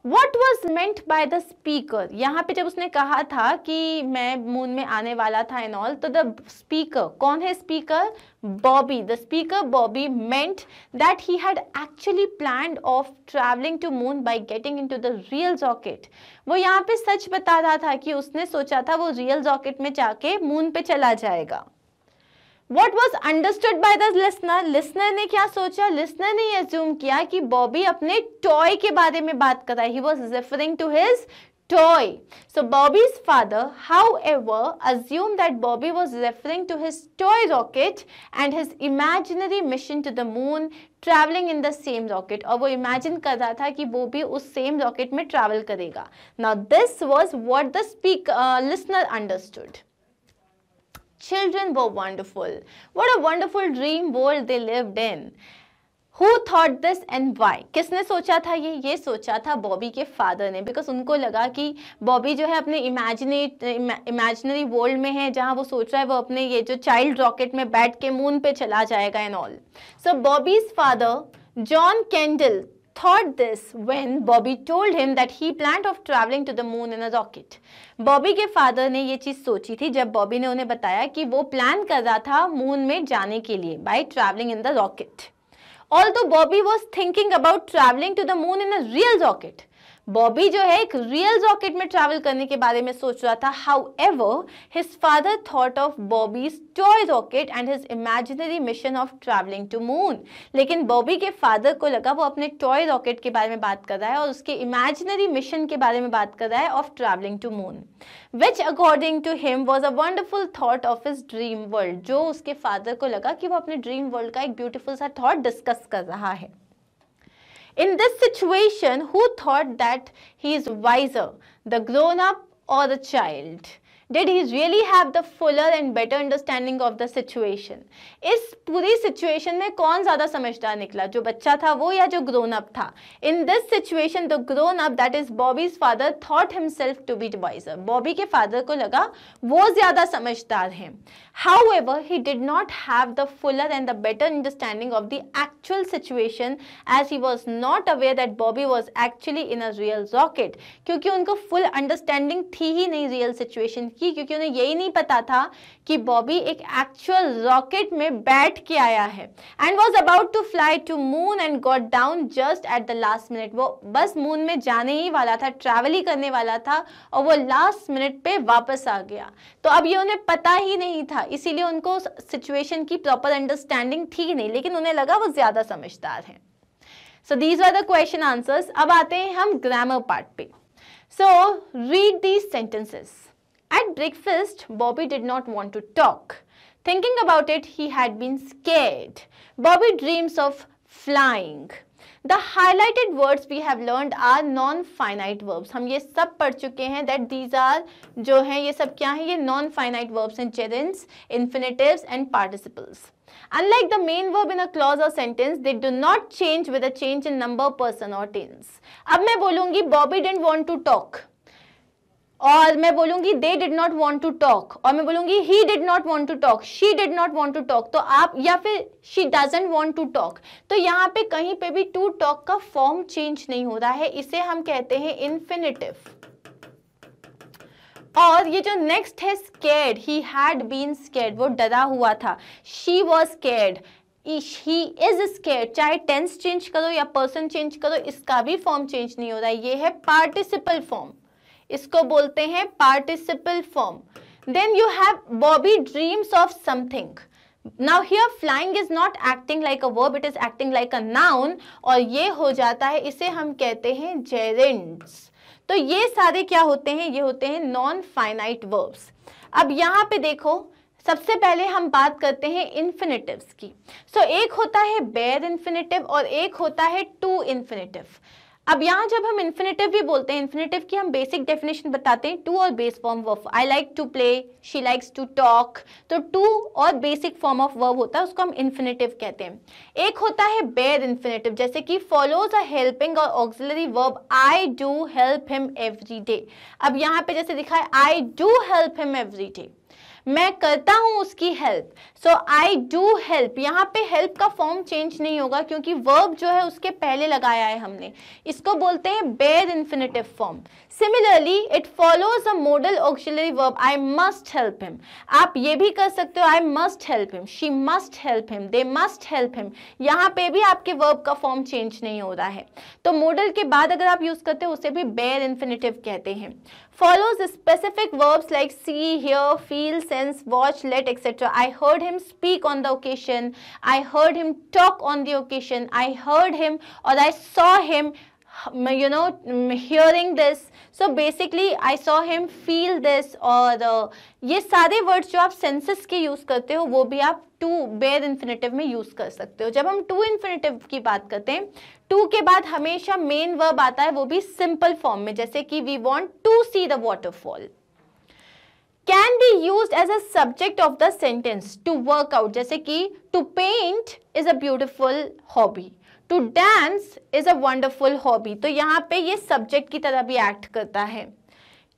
what was meant by the speaker यहाँ पे जब उसने कहा था कि मैं मून में आने वाला था एंड ऑल तो द स्पीकर कौन है speaker Bobby. The speaker Bobby meant that he had actually planned of traveling to moon by getting into the real rocket. वो यहाँ पे सच बता रहा था कि उसने सोचा था वो real rocket में जाके moon पे चला जाएगा What was understood by the listener? Listener ने क्या सोचा Listener ने assume किया कि Bobby अपने toy के बारे में बात कर रहा है He was referring to his toy. So Bobby's father, however, assumed that Bobby was referring to his toy rocket and his imaginary mission to the moon traveling in the same rocket. And imagine imagined that Bobby will travel in the same rocket. Karega. Now this was what the speaker uh, listener understood. Children were wonderful. What a wonderful dream world they lived in. Who thought this and why किसने सोचा था ये ये सोचा था बॉबी के father ने because उनको लगा कि बॉबी जो है अपने इमेजिनेट इमेजिनरी वर्ल्ड में है जहाँ वो सोच रहा है वो अपने ये जो चाइल्ड रॉकेट में बैठ के मून पे चला जाएगा and all so Bobby's father John Kendall thought this when Bobby told him that he plan of travelling to the moon in a rocket Bobby के फादर ने ये चीज़ सोची थी जब बॉबी ने उन्हें बताया कि वो प्लान कर रहा था मून में जाने के लिए by travelling in the rocket Although Bobby was thinking about traveling to the moon in a real rocket, Bobby जो है एक रियल रॉकेट में ट्रैवल करने के बारे में सोच रहा था how his father thought of Bobby's toy rocket and his imaginary mission of travelling to moon लेकिन बॉबी के फादर को लगा वो अपने टॉय रॉकेट के बारे में बात कर रहा है और उसके इमेजिनरी मिशन के बारे में बात कर रहा है of travelling to moon which according to him was a wonderful thought of his dream world जो उसके फादर को लगा कि वो अपने ड्रीम वर्ल्ड का एक ब्यूटिफुल सा थॉट डिस्कस कर रहा है In this situation, who thought that he is wiser, the grown up or the child? Did he really have the fuller and better understanding of the situation इस पूरी situation में कौन ज़्यादा समझदार निकला जो बच्चा था वो या जो ग्रोन अप था in this situation the grown up that is Bobby's father thought himself to be the wiser Bobby के फादर को लगा वो ज़्यादा समझदार हैं how he did not have the fuller and the better understanding of the actual situation as he was not aware that Bobby was actually in a real rocket क्योंकि उनको full understanding थी ही नहीं real situation की क्योंकि उन्हें यही नहीं पता था कि बॉबी एक एक्चुअल रॉकेट में बैठ के आया है and was about to fly to moon and got down just at the last minute वो बस मून में जाने ही वाला था ट्रैवल ही करने वाला था और वो लास्ट मिनट पे वापस आ गया तो अब ये उन्हें पता ही नहीं था इसीलिए उनको सिचुएशन की प्रॉपर अंडरस्टैंडिंग थी नहीं लेकिन उन्हें लगा वो ज़्यादा समझदार है so these are the question answers अब आते हैं हम ग्रामर पार्ट पे so read these sentences At breakfast, Bobby did not want to talk. Thinking about it, he had been scared. Bobby dreams of flying. The highlighted words we have learned are non-finite verbs. हम ये सब पढ़ चुके हैं that these are जो हैं ये सब क्या हैं ये non-finite verbs हैं gerunds, infinitives and participles. Unlike the main verb in a clause or sentence, they do not change with a change in number, person or tense. अब मैं बोलूँगी Bobby didn't want to talk. और मैं बोलूंगी they did not want to talk और मैं बोलूंगी he did not want to talk she did not want to talk तो आप या फिर she doesn't want to talk तो यहाँ पे कहीं पे भी टू टॉक का फॉर्म चेंज नहीं हो रहा है इसे हम कहते हैं इन्फिनेटिव और ये जो नेक्स्ट है scared he had been scared वो डरा हुआ था she was scared he is scare चाहे टेंस चेंज करो या पर्सन चेंज करो इसका भी फॉर्म चेंज नहीं हो रहा है ये है पार्टिसिपल फॉर्म इसको हम्म। बोलते हैं participle form then you have Bobby dreams of something now here flying is not acting like a verb it is acting like a noun और ये हो जाता है इसे हम कहते हैं जेरेंट्स तो ये सारे क्या होते हैं ये होते हैं नॉन फाइनाइट वर्ब्स अब यहाँ पे देखो सबसे पहले हम बात करते हैं इन्फिनेटिव्स की सो so, एक होता है बेर इन्फिनेटिव और एक होता है टू इन्फिनेटिव अब यहाँ जब हम इन्फिनेटिव भी बोलते हैं इन्फिनेटिव की हम बेसिक डेफिनेशन बताते हैं टू और base form verb I like to play she likes to talk तो टू और बेसिक फॉर्म ऑफ वर्ब होता है उसको हम इन्फिनेटिव कहते हैं एक होता है बेयर इन्फिनेटिव जैसे कि फॉलोज अ हेल्पिंग और auxiliary verb I do help him every day अब यहाँ पे जैसे दिखा है I do help him every day मैं करता हूँ उसकी help so I do help यहाँ पे हेल्प का फॉर्म चेंज नहीं होगा क्योंकि वर्ब जो है उसके पहले लगाया है हमने इसको बोलते हैं bare infinitive form similarly it follows a modal auxiliary verb I must help him आप ये भी कर सकते हो I must help him she must help him they must help him यहाँ पे भी आपके वर्ब का फॉर्म चेंज नहीं हो रहा है तो मॉडल के बाद अगर आप यूज़ करते हो उसे भी बेर इन्फिनेटिव कहते हैं follows specific verbs like see, hear, feel, sense, watch, let, etc. I heard him speak on the occasion. I heard him talk on the occasion. I heard him or I saw him you know hearing this so basically I saw him feel this or the ye sare words jo aap senses ke use karte ho wo bhi aap to bare infinitive में use कर सकते हो जब हम to infinitive की बात करते हैं टू के बाद हमेशा मेन वर्ब आता है वो भी सिंपल फॉर्म में जैसे कि we want to see the waterfall can be use as a subject of the sentence to work out जैसे कि to paint is a beautiful hobby to dance is a wonderful hobby तो यहाँ पे ये subject की तरह भी act करता है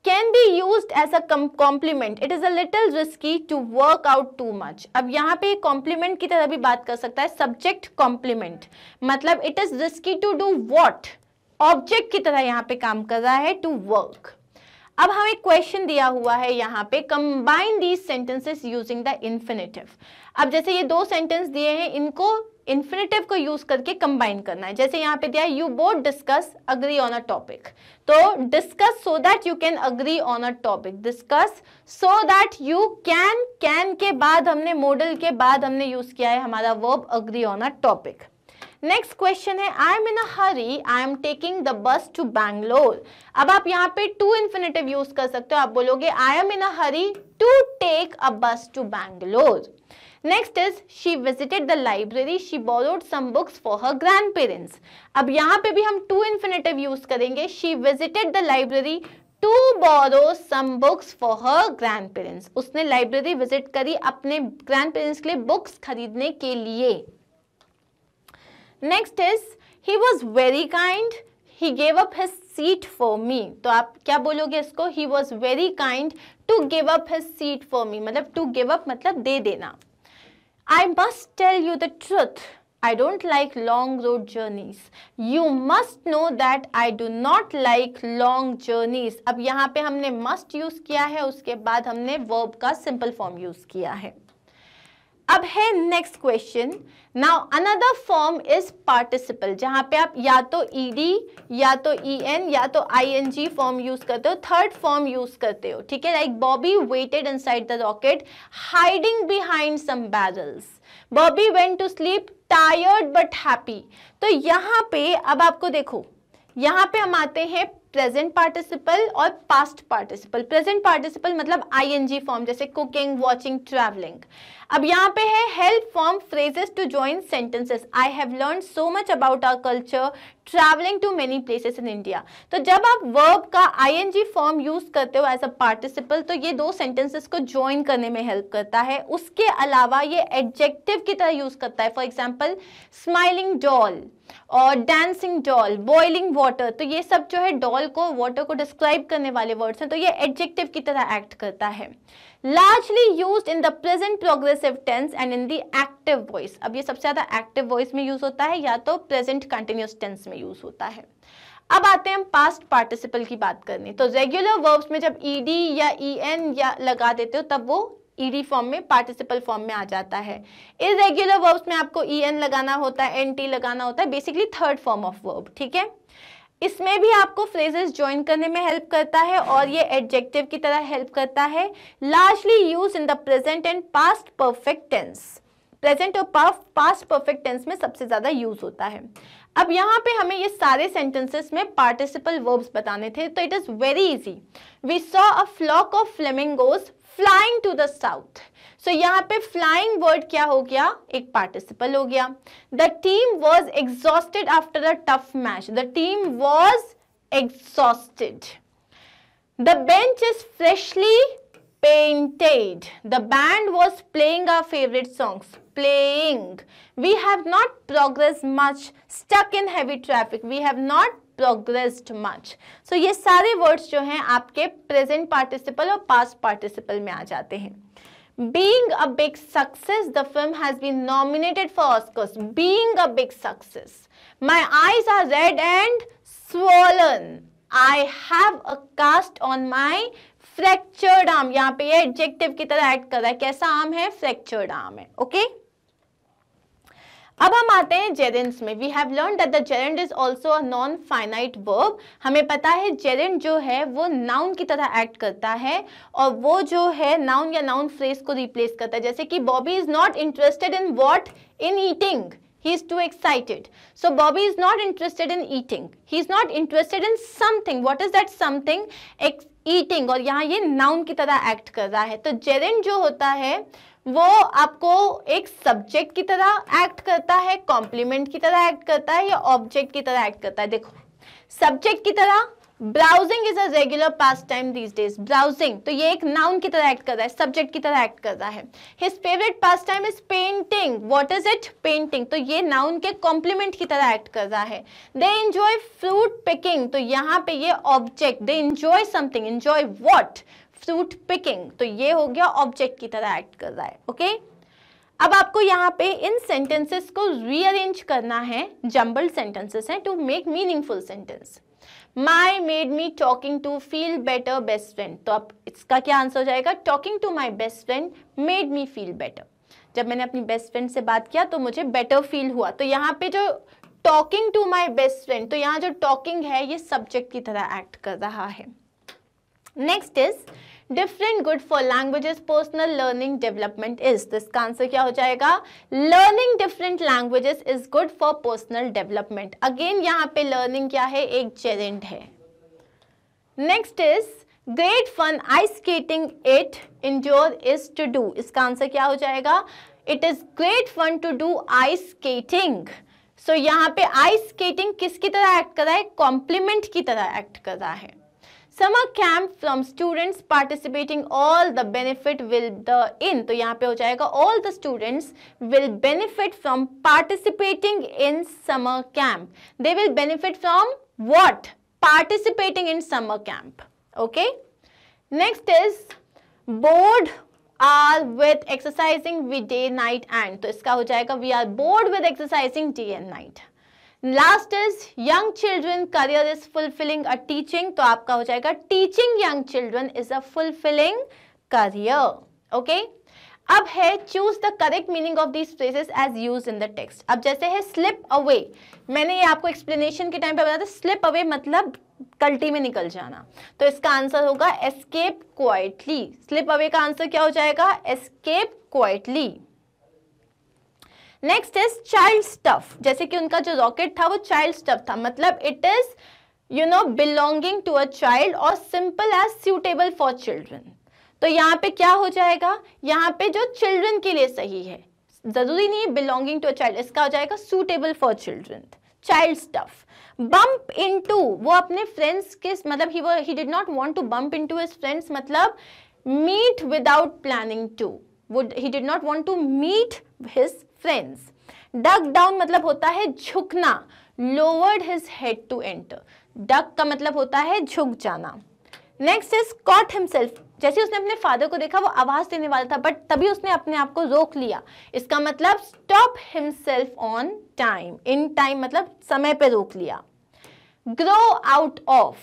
can be use as a complement it is a little risky to work out too much अब यहाँ पे कॉम्प्लीमेंट की तरह भी बात कर सकता है सब्जेक्ट कॉम्प्लीमेंट मतलब it is risky to do what object की तरह यहाँ पे काम कर रहा है टू वर्क अब हमें क्वेश्चन दिया हुआ है यहाँ पे combine these sentences using the infinitive अब जैसे ये दो सेंटेंस दिए हैं इनको इन्फिनेटिव को यूज करके कंबाइन करना है जैसे यहाँ पे दिया you both discuss agree on a topic तो discuss so that you can agree on a topic discuss so that you can can के बाद हमने मॉडल के बाद हमने यूज किया है हमारा verb agree on a topic next question है I am in a hurry I am taking the bus to Bangalore अब आप यहाँ पे टू इन्फिनेटिव यूज कर सकते हो आप बोलोगे I am in a hurry to take a bus to Bangalore next is she visited the library she borrowed some books for her grandparents अब यहाँ पे भी हम टू इन्फिनेटिव यूज करेंगे she visited the library to borrow some books for her grandparents उसने library visit करी अपने grand parents के लिए बुक्स खरीदने के लिए next is he was very kind he gave up his seat for me तो आप क्या बोलोगे इसको he was very kind to give up his seat for me मतलब टू गिव अप मतलब दे देना I must tell you the truth I don't like long road journeys. You must know that I do not like long journeys. अब यहाँ पे हमने must use किया है उसके बाद हमने verb का simple form use किया है अब है next question now another form is participle जहां पे आप या तो ईडी या तो ईएन या तो आईएनजी फॉर्म यूज करते हो थर्ड फॉर्म यूज करते हो ठीक है like Bobby waited inside the rocket hiding behind some barrels Bobby went to sleep tired but happy तो यहां पे अब आपको देखो यहाँ पे हम आते हैं प्रेजेंट पार्टिसिपल और पास्ट पार्टिसिपल प्रेजेंट पार्टिसिपल मतलब आईएनजी फॉर्म जैसे कुकिंग वॉचिंग ट्रैवलिंग अब यहाँ पे है help form phrases to join sentences I have learn so much about our culture travelling to many places in India तो जब आप वर्ब का आईएनजी फॉर्म यूज करते हो एज अ पार्टिसिपल तो ये दो सेंटेंसेस को ज्वाइन करने में हेल्प करता है उसके अलावा ये एडजेक्टिव की तरह यूज करता है फॉर एग्जाम्पल स्माइलिंग डॉल और डांसिंग डॉल बॉइलिंग वाटर तो ये सब जो है डॉल को वाटर को डिस्क्राइब करने वाले वर्ड्स हैं तो ये एडजेक्टिव की तरह एक्ट करता है largely used in the present progressive tense and in the active voice. अब ये सबसे ज़्यादा active voice में use होता है या तो present continuous tense में use होता है अब आते हैं पास्ट पार्टिसिपल की बात करनी तो रेगुलर वर्ब्स में जब ईडी या ई एन या लगा देते हो तब वो ईडी फॉर्म में पार्टिसिपल फॉर्म में आ जाता है रेगुलर वर्ब्स में आपको ई एन लगाना होता है एन टी लगाना होता है basically third form of verb ठीक है इसमें भी आपको फ्रेजेस ज्वाइन करने में हेल्प करता है और ये एडजेक्टिव की तरह हेल्प करता है largely use in the present and past perfect tense present और पास्ट परफेक्ट टेंस में सबसे ज़्यादा यूज़ होता है अब यहाँ पे हमें ये सारे सेंटेंसेस में पार्टिसिपल वर्ब्स बताने थे तो it is very easy we saw a flock of flamingos flying to the south. So, यहाँ flying word क्या हो गया? participle हो The team was exhausted after the tough match. The team was exhausted. The bench is freshly painted. The band was playing our favorite songs. Playing. We have not progressed much. Stuck in heavy traffic. We have not progressed much so ये सारे words जो हैं आपके present participle और past participle में आ जाते हैं being a big success the film has been nominated for Oscars being a big success my eyes are red and swollen I have a cast on my fractured arm यहाँ पे ये adjective की तरह add कर रहा है कैसा arm है फ्रैक्चर्ड आर्म है ओके okay? अब हम आते हैं जेरेंड्स में we have learn that the gerund is also a non finite verb हमें पता है जेरेंड जो है वो नाउन की तरह एक्ट करता है और वो जो है नाउन या नाउन फ्रेज को रिप्लेस करता है जैसे कि Bobby is not interested in what in eating he is too excited so Bobby is not interested in eating he is not interested in something what is that something eating और यहाँ ये noun की तरह act कर रहा है तो gerund जो होता है वो आपको एक सब्जेक्ट की तरह एक्ट करता है कॉम्प्लीमेंट की तरह एक्ट करता है या ऑब्जेक्ट की तरह एक्ट करता है देखो सब्जेक्ट की तरह browsing is a regular pastime these days browsing तो ये एक नाउन की तरह एक्ट कर रहा है सब्जेक्ट की तरह एक्ट कर रहा है his favourite pastime is painting what is it painting तो ये नाउन के कॉम्प्लीमेंट की तरह एक्ट कर रहा है दे इंजॉय फ्रूट पिकिंग तो यहाँ पे ये object they enjoy something enjoy what suit picking तो ये हो गया ऑब्जेक्ट की तरह एक्ट कर रहा है ओके अब आपको यहाँ पे इन सेंटेंसेस को रीअरेंज करना है जम्बल सेंटेंसेस हैं to make meaningful sentence my made me talking to feel better best friend तो अब इसका क्या आंसर हो जाएगा talking to my best friend made me feel better जब मैंने अपनी बेस्ट फ्रेंड से बात किया तो मुझे बेटर फील हुआ तो यहाँ पे जो talking to my best friend तो यहाँ जो टॉकिंग है ये सब्जेक्ट की तरह एक्ट कर रहा है next is different good for languages personal learning development is तो इसका आंसर क्या हो जाएगा learning different languages is good for personal development again यहाँ पे लर्निंग क्या है एक चैलेंड है next is great fun ice skating it endure is to do इसका आंसर क्या हो जाएगा it is great fun to do ice skating so यहाँ पे आइस स्केटिंग किसकी तरह एक्ट कर रहा है कॉम्प्लीमेंट की तरह एक्ट कर रहा है summer camp from students participating all the benefit will the in तो यहाँ पे हो जाएगा all the students will benefit from participating in summer camp they will benefit from what participating in summer camp okay next is bored are with exercising with day night and तो इसका हो जाएगा we are bored with exercising day and night last is young children career is fulfilling a teaching तो आपका हो जाएगा teaching young children is a fulfilling career okay अब है choose the correct meaning of these phrases as use in the text अब जैसे है slip away मैंने ये आपको एक्सप्लेनेशन के टाइम पे बताया था स्लिप अवे मतलब कल्टी में निकल जाना तो इसका आंसर होगा एस्केप क्वाइटली स्लिप अवे का आंसर क्या हो जाएगा escape quietly next is child stuff जैसे कि उनका जो रॉकेट था वो चाइल्ड स्टफ था मतलब it is you know belonging to a child और simple as suitable for children तो यहाँ पे क्या हो जाएगा यहाँ पे जो चिल्ड्रन के लिए सही है जरूरी नहीं बिलोंगिंग टू अ चाइल्ड इसका हो जाएगा suitable for children child stuff bump to वो अपने फ्रेंड्स के मतलब he he did not want to bump to his friends मतलब मीट विदाउट प्लानिंग टू वो he did not want to meet his friends duck down मतलब होता है झुकना lowered his head to enter duck का मतलब होता है झुक जाना नेक्स्ट इज कॉट हिमसेल्फ जैसे उसने अपने फादर को देखा वो आवाज देने वाला था बट तभी उसने अपने आप को रोक लिया इसका मतलब stop himself on time in time मतलब समय पे रोक लिया grow out of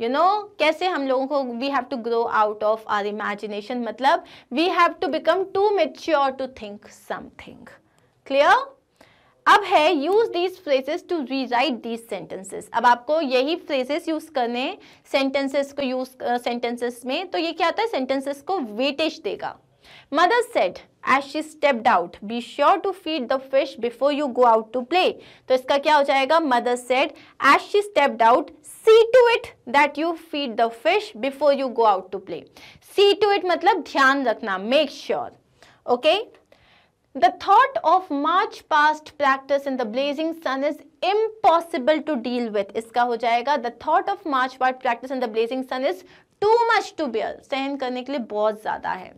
you know कैसे हम लोगों को we have to grow out of our imagination मतलब we have to become too mature to think something clear अब है use these phrases to rewrite these sentences अब आपको यही फ्रेजेस यूज करने सेंटेंसेस को यूज सेंटेंसेस uh, में तो ये क्या होता है सेंटेंसेस को वेटेज देगा mother said as she stepped out be sure to feed the fish before you go out to play तो इसका क्या हो जाएगा mother said as she stepped out see to it that you feed the fish before you go out to play see to it मतलब ध्यान रखना make sure okay The thought of march past practice in the blazing sun is impossible to deal with. इसका हो जाएगा The thought of march past practice in the blazing sun is too much to bear. सहन करने के लिए बहुत ज़्यादा है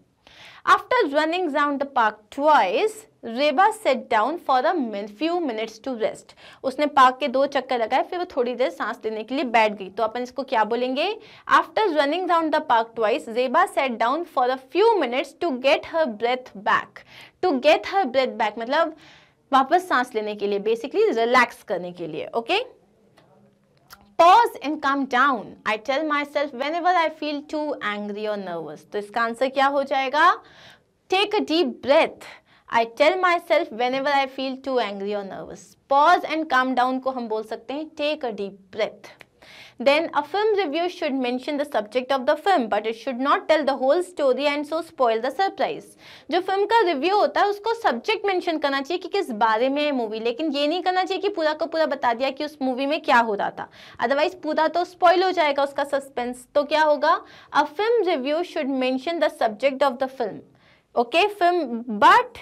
After running round the park twice, Reba sat down for a few minutes to rest उसने पार्क के दो चक्कर लगाए फिर वो थोड़ी देर सांस लेने के लिए बैठ गई तो अपन इसको क्या बोलेंगे after running round the park twice Reba sat down for a few minutes to get her breath back to get her breath back मतलब वापस सांस लेने के लिए बेसिकली रिलैक्स करने के लिए okay okay? Pause and calm down I tell myself whenever I feel too angry और नर्वस तो इसका आंसर क्या हो जाएगा take a deep breath I tell myself whenever I feel too angry और nervous pause and calm down को हम बोल सकते हैं take a deep breath then a film review should mention the subject of the film but it should not tell the whole story and so spoil the surprise जो film का review होता है उसको सब्जेक्ट मैंशन करना चाहिए कि किस बारे में है मूवी लेकिन ये नहीं करना चाहिए कि पूरा का पूरा बता दिया कि उस मूवी में क्या हो रहा था अदरवाइज पूरा तो स्पॉइल हो जाएगा उसका सस्पेंस तो क्या होगा a film review should mention the subject of the film okay film but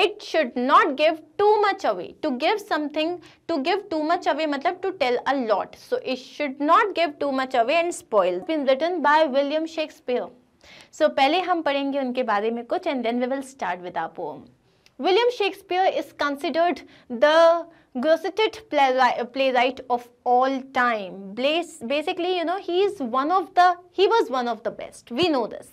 it should not give too much away to give something to give too much away matlab to tell a lot so it should not give too much away and spoil been written by william shakespeare so pehle hum padhenge unke bare mein kuch and then we will start with our poem william shakespeare is considered the grossest playwright of all time basically you know he is one of the he was one of the best we know this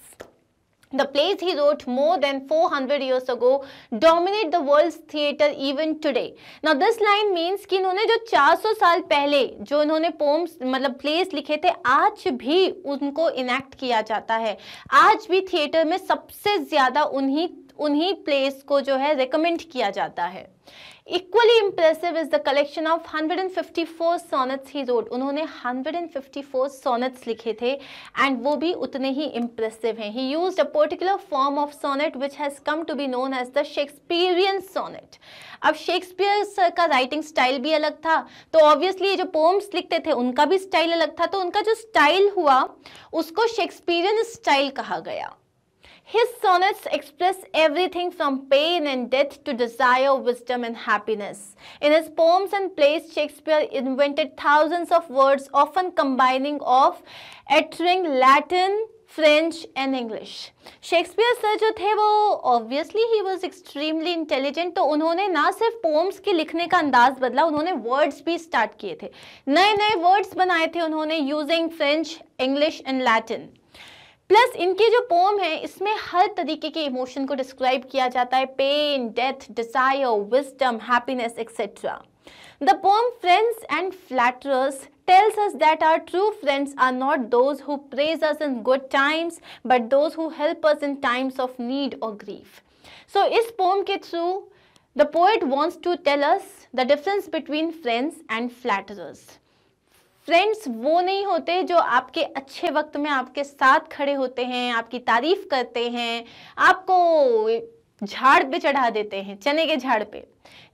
The plays he wrote more than 400 years ago dominate the world's theater even today. Now this line means कि इन्होंने जो 400 साल पहले जो इन्होंने poems मतलब place लिखे थे आज भी उनको इनेक्ट किया जाता है आज भी थिएटर में सबसे ज़्यादा उन्हीं उन्हीं प्लेस को जो है रिकमेंड किया जाता है equally impressive is the collection of 154 sonnets he wrote उन्होंने 154 सोनेट्स लिखे थे एंड वो भी उतने ही इम्प्रेसिव हैं he use a particular form of sonnet which has come to be known as the Shakespearean sonnet अब शेक्सपियर का राइटिंग स्टाइल भी अलग था तो ऑब्वियसली ये जो पोम्स लिखते थे उनका भी स्टाइल अलग था तो उनका जो स्टाइल हुआ उसको शेक्सपियरियन स्टाइल कहा गया His sonnets express everything from pain and death to desire, wisdom, and happiness. In his poems and plays, Shakespeare invented thousands of words, often combining of uttering Latin, French, and English. Shakespeare sir जो थे वो obviously he was extremely intelligent तो उन्होंने ना सिर्फ poems के लिखने का अंदाज बदला उन्होंने वर्ड्स भी स्टार्ट किए थे नए नए वर्ड्स बनाए थे उन्होंने using French English and Latin plus इनके जो पोम है इसमें हर तरीके के इमोशन को डिस्क्राइब किया जाता है pain death desire wisdom happiness etcetera the poem friends and Flatterers tells us that our true friends are not those who praise us in good times, but those who help us in times of need or grief. So, is poem ke through, the poet wants to tell us the difference between friends and flatterers. Friends वो नहीं होते जो आपके अच्छे वक्त में आपके साथ खड़े होते हैं आपकी तारीफ करते हैं आपको झाड़ पे चढ़ा देते हैं चने के झाड़ पे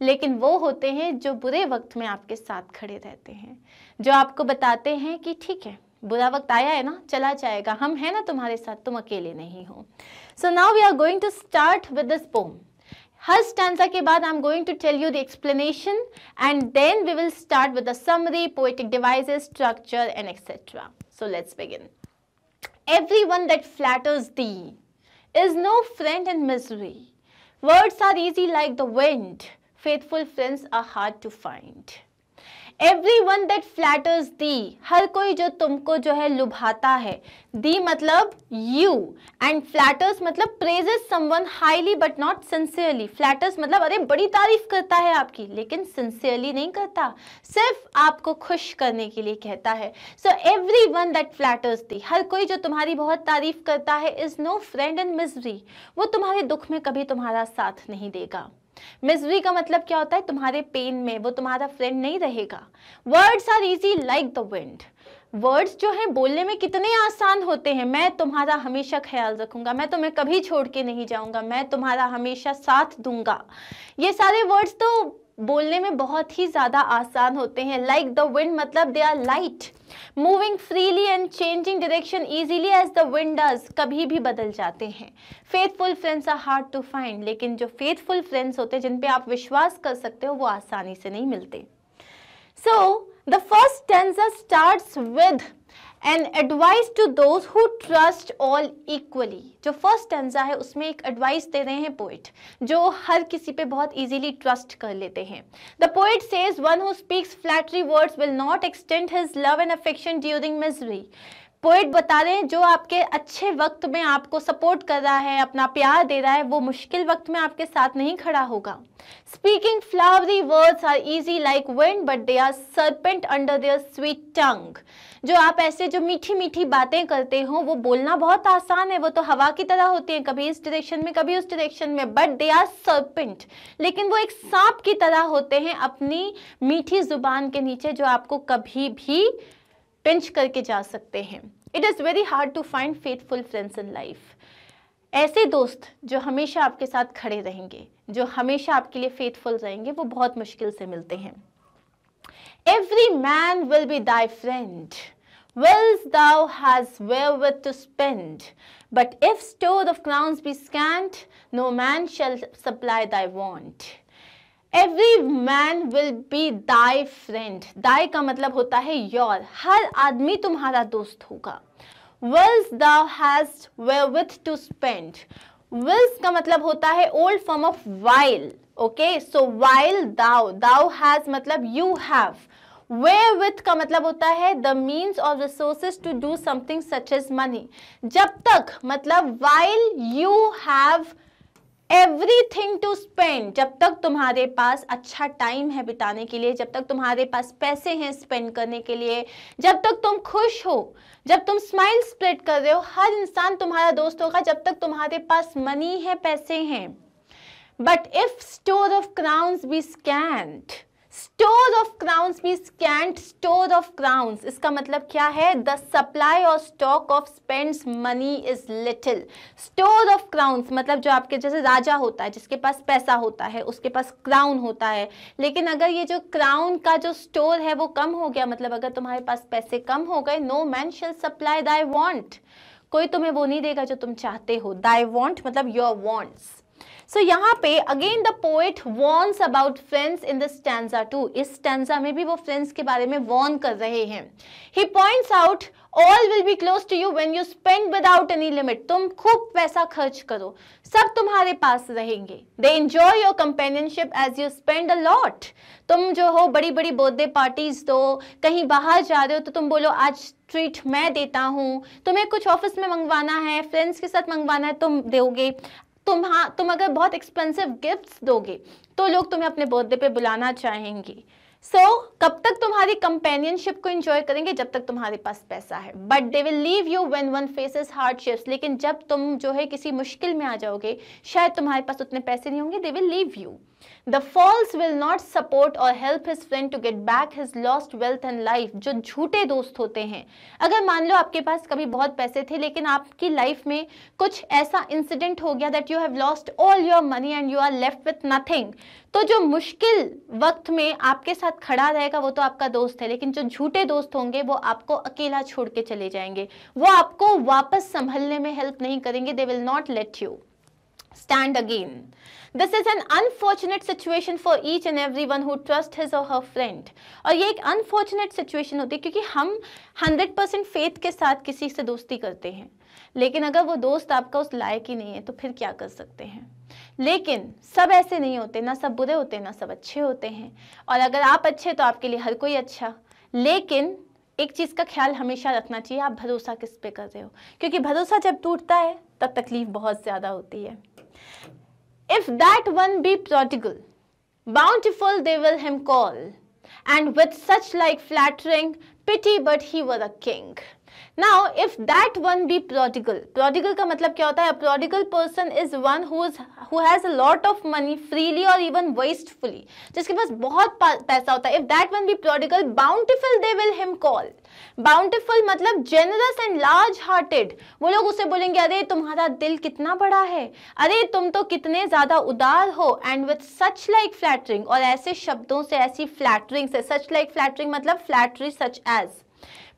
लेकिन वो होते हैं जो बुरे वक्त में आपके साथ खड़े रहते हैं जो आपको बताते हैं कि ठीक है बुरा वक्त आया है ना चला जाएगा हम हैं ना तुम्हारे साथ तुम अकेले नहीं हो so now we are going to start with this poem हर स्टांजा के बाद I am going to tell you the explanation and then we will start with the summary poetic devices structure and etcetera so let's begin everyone that flatters thee is no friend in misery. Words are easy like the wind. Faithful friends are hard to find. Everyone that flatters thee हर कोई जो तुमको जो है लुभाता है thee मतलब you and flatters मतलब praises someone highly but not sincerely flatters मतलब अरे बड़ी तारीफ करता है आपकी लेकिन सिंसियरली नहीं करता सिर्फ आपको खुश करने के लिए कहता है so everyone that flatters thee हर कोई जो तुम्हारी बहुत तारीफ करता है is no friend and misery वो तुम्हारे दुख में कभी तुम्हारा साथ नहीं देगा मिजरी का मतलब क्या होता है तुम्हारे पेन में वो तुम्हारा फ्रेंड नहीं रहेगा words are easy like the wind words जो हैं बोलने में कितने आसान होते हैं मैं तुम्हारा हमेशा ख्याल रखूंगा मैं तुम्हें कभी छोड़ के नहीं जाऊंगा मैं तुम्हारा हमेशा साथ दूंगा ये सारे वर्ड्स तो बोलने में बहुत ही ज़्यादा आसान होते हैं लाइक द विंड मतलब they are light moving freely and changing direction easily as the wind कभी भी बदल जाते हैं faithful friends are hard to find लेकिन जो फेथफुल फ्रेंड्स होते हैं जिन पे आप विश्वास कर सकते हो वो आसानी से नहीं मिलते so the first stanza start with and advice to those who trust all equally जो फर्स्ट टेंजा है उसमें एक एडवाइस दे रहे हैं पोइट जो हर किसी पे बहुत इजीली ट्रस्ट कर लेते हैं the poet says one who speaks flattery words will not extend his love and affection during misery poet बता रहे हैं जो आपके अच्छे वक्त में आपको सपोर्ट कर रहा है अपना प्यार दे रहा है वो मुश्किल वक्त में आपके साथ नहीं खड़ा होगा speaking flowery words are easy like wind but they are serpent under their sweet tongue जो आप ऐसे जो मीठी मीठी बातें करते हो वो बोलना बहुत आसान है वो तो हवा की तरह होती है कभी इस डायरेक्शन में कभी उस डायरेक्शन में बट दे आर सर्पेंट लेकिन वो एक सांप की तरह होते हैं अपनी मीठी जुबान के नीचे जो आपको कभी भी पिंच करके जा सकते हैं it is very hard to find faithful friends in life ऐसे दोस्त जो हमेशा आपके साथ खड़े रहेंगे जो हमेशा आपके लिए फेथफुल रहेंगे वो बहुत मुश्किल से मिलते हैं Every man will be thy friend. Wills thou hast wherewith to spend. But if store of crowns be scant, no man shall supply thy want. Every man will be thy friend. Thy ka matlab hota hai your. Har admi tumhara dost hoga. Wills thou hast wherewith to spend. Wills ka matlab hota hai old form of while. Okay so while thou thou hast मतलब you have wherewith का मतलब होता है the means of resources to do something such as money जब तक मतलब while you have everything to spend जब तक तुम्हारे पास अच्छा टाइम है बिताने के लिए जब तक तुम्हारे पास पैसे हैं स्पेंड करने के लिए जब तक तुम खुश हो जब तुम स्माइल स्प्रेड कर रहे हो हर इंसान तुम्हारा दोस्त होगा जब तक तुम्हारे पास मनी है पैसे हैं but if store of crowns be scant store of crowns be scant store of crowns इसका मतलब क्या है द सप्लाई और stock of spends money is little store of crowns मतलब जो आपके जैसे राजा होता है जिसके पास पैसा होता है उसके पास क्राउन होता है लेकिन अगर ये जो क्राउन का जो स्टोर है वो कम हो गया मतलब अगर तुम्हारे पास पैसे कम हो गए no man shall supply thy want कोई तुम्हें वो नहीं देगा जो तुम चाहते हो दाई वॉन्ट मतलब योर वॉन्ट्स सो यहाँ पे again the poet warns about friends in the stanza two इस स्टैंडा में भी वो फ्रेंड्स के बारे में वॉर्न कर रहे हैं he points out all will be close to you when you spend without any limit तुम खूब पैसा खर्च करो सब तुम्हारे पास रहेंगे they enjoy your companionship as you spend a lot तुम जो हो बड़ी बड़ी बर्थडे पार्टीज दो कहीं बाहर जा रहे हो तो तुम बोलो आज ट्रीट मैं देता हूँ तुम्हें कुछ ऑफिस में मंगवाना है फ्रेंड्स के साथ मंगवाना है तुम दोगे तुम हाँ तुम अगर बहुत एक्सपेंसिव गिफ्ट्स दोगे तो लोग तुम्हें अपने बर्थडे पे बुलाना चाहेंगे सो so, कब तक तुम्हारी कंपेनियनशिप को इंजॉय करेंगे जब तक तुम्हारे पास पैसा है but they will leave you when one faces hardships लेकिन जब तुम जो है किसी मुश्किल में आ जाओगे शायद तुम्हारे पास उतने पैसे नहीं होंगे they will leave you the false will not support और help his friend to get back his lost wealth and life जो झूठे दोस्त होते हैं अगर मान लो आपके पास कभी बहुत पैसे थे लेकिन आपकी लाइफ में कुछ ऐसा इंसिडेंट हो गया that you have lost all your money and you are left with nothing तो जो मुश्किल वक्त में आपके साथ खड़ा रहेगा वो तो आपका दोस्त है लेकिन जो झूठे दोस्त होंगे वो आपको अकेला छोड़ के चले जाएंगे वो आपको वापस संभलने में हेल्प नहीं करेंगे they will not let you stand again. This is an unfortunate situation for each and everyone who trusts his or her friend. और ये एक unfortunate situation होती है क्योंकि हम 100% परसेंट फेथ के साथ किसी से दोस्ती करते हैं लेकिन अगर वो दोस्त आपका उस लायक ही नहीं है तो फिर क्या कर सकते हैं लेकिन सब ऐसे नहीं होते ना सब बुरे होते ना सब अच्छे होते हैं और अगर आप अच्छे तो आपके लिए हर कोई अच्छा लेकिन एक चीज़ का ख्याल हमेशा रखना चाहिए आप भरोसा किस पे कर रहे हो क्योंकि भरोसा जब टूटता है तब तकलीफ़ बहुत ज़्यादा होती है If that one be prodigal, bountiful they will him call, and with such like flattering, pity but he were a king. Now if that one be prodigal prodigal का मतलब क्या होता है prodigal person is one has a lot of money freely और even wastefully जिसके पास बहुत पैसा होता है if that one be prodigal bountiful they will him call bountiful मतलब जेनरस एंड लार्ज हार्टेड वो लोग उसे बोलेंगे अरे तुम्हारा दिल कितना बड़ा है अरे तुम तो कितने ज्यादा उदार हो and with such like flattering और ऐसे शब्दों से ऐसी फ्लैटरिंग से सच लाइक फ्लैटरिंग मतलब flattery such as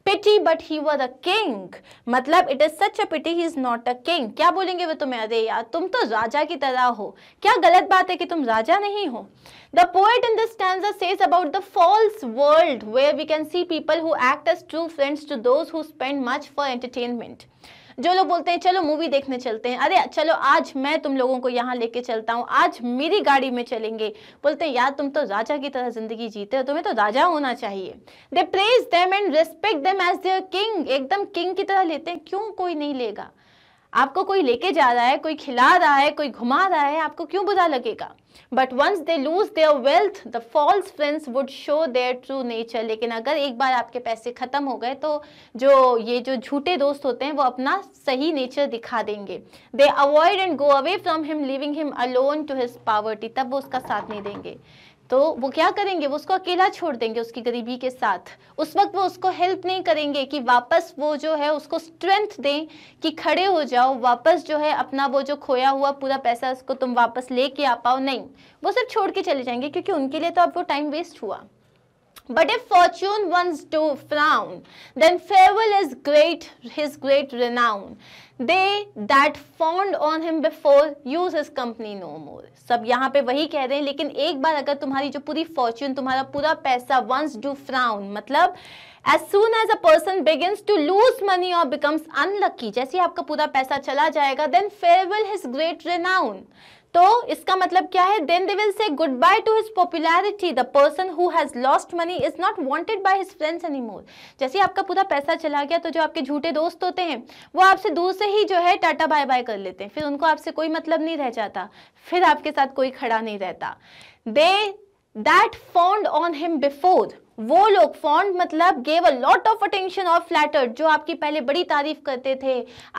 pity but he was a king मतलब it is such a pity he is not a king क्या बोलेंगे वो तुम्हें अरे यार तुम तो राजा की तरह हो क्या गलत बात है कि तुम राजा नहीं हो the poet in this says about the false world where we can see people who act as true friends to those who spend much for entertainment जो लोग बोलते हैं चलो मूवी देखने चलते हैं अरे चलो आज मैं तुम लोगों को यहाँ लेके चलता हूँ आज मेरी गाड़ी में चलेंगे बोलते हैं यार तुम तो राजा की तरह जिंदगी जीते हो तुम्हें तो राजा होना चाहिए they praise them and respect them as their king एकदम किंग की तरह लेते हैं क्यों कोई नहीं लेगा आपको कोई लेके जा रहा है कोई खिला रहा है कोई घुमा रहा है आपको क्यों बुरा लगेगा but once they lose their wealth the false friends would show their true nature लेकिन अगर एक बार आपके पैसे खत्म हो गए तो जो ये जो झूठे दोस्त होते हैं वो अपना सही नेचर दिखा देंगे they avoid and go away from him leaving him alone to his poverty तब वो उसका साथ नहीं देंगे तो वो क्या करेंगे वो उसको अकेला छोड़ देंगे उसकी गरीबी के साथ उस वक्त वो उसको हेल्प नहीं करेंगे कि वापस वो जो है उसको स्ट्रेंथ दें कि खड़े हो जाओ वापस जो है अपना वो जो खोया हुआ पूरा पैसा उसको तुम वापस लेके आ पाओ नहीं वो सिर्फ छोड़ के चले जाएंगे क्योंकि उनके लिए तो अब वो टाइम वेस्ट हुआ But if fortune wants to frown, then farewell is great, his great renown. They that fawned on him before use his company no more. सब यहाँ पे वही कह रहे हैं लेकिन एक बार अगर तुम्हारी जो पूरी fortune, तुम्हारा पूरा पैसा once do frown मतलब as soon as a person begins to lose money or becomes unlucky, जैसे आपका पूरा पैसा चला जाएगा then farewell his great renown. तो इसका मतलब क्या है then they will say goodbye to his popularity the person who has lost money is not wanted by his friends any more जैसे आपका पूरा पैसा चला गया तो जो आपके झूठे दोस्त होते हैं वो आपसे दूर से ही जो है टाटा बाय बाय कर लेते हैं फिर उनको आपसे कोई मतलब नहीं रह जाता फिर आपके साथ कोई खड़ा नहीं रहता they that fawned on him before वो लोग फॉन्ड मतलब gave a lot of attention और फ्लैटर जो आपकी पहले बड़ी तारीफ करते थे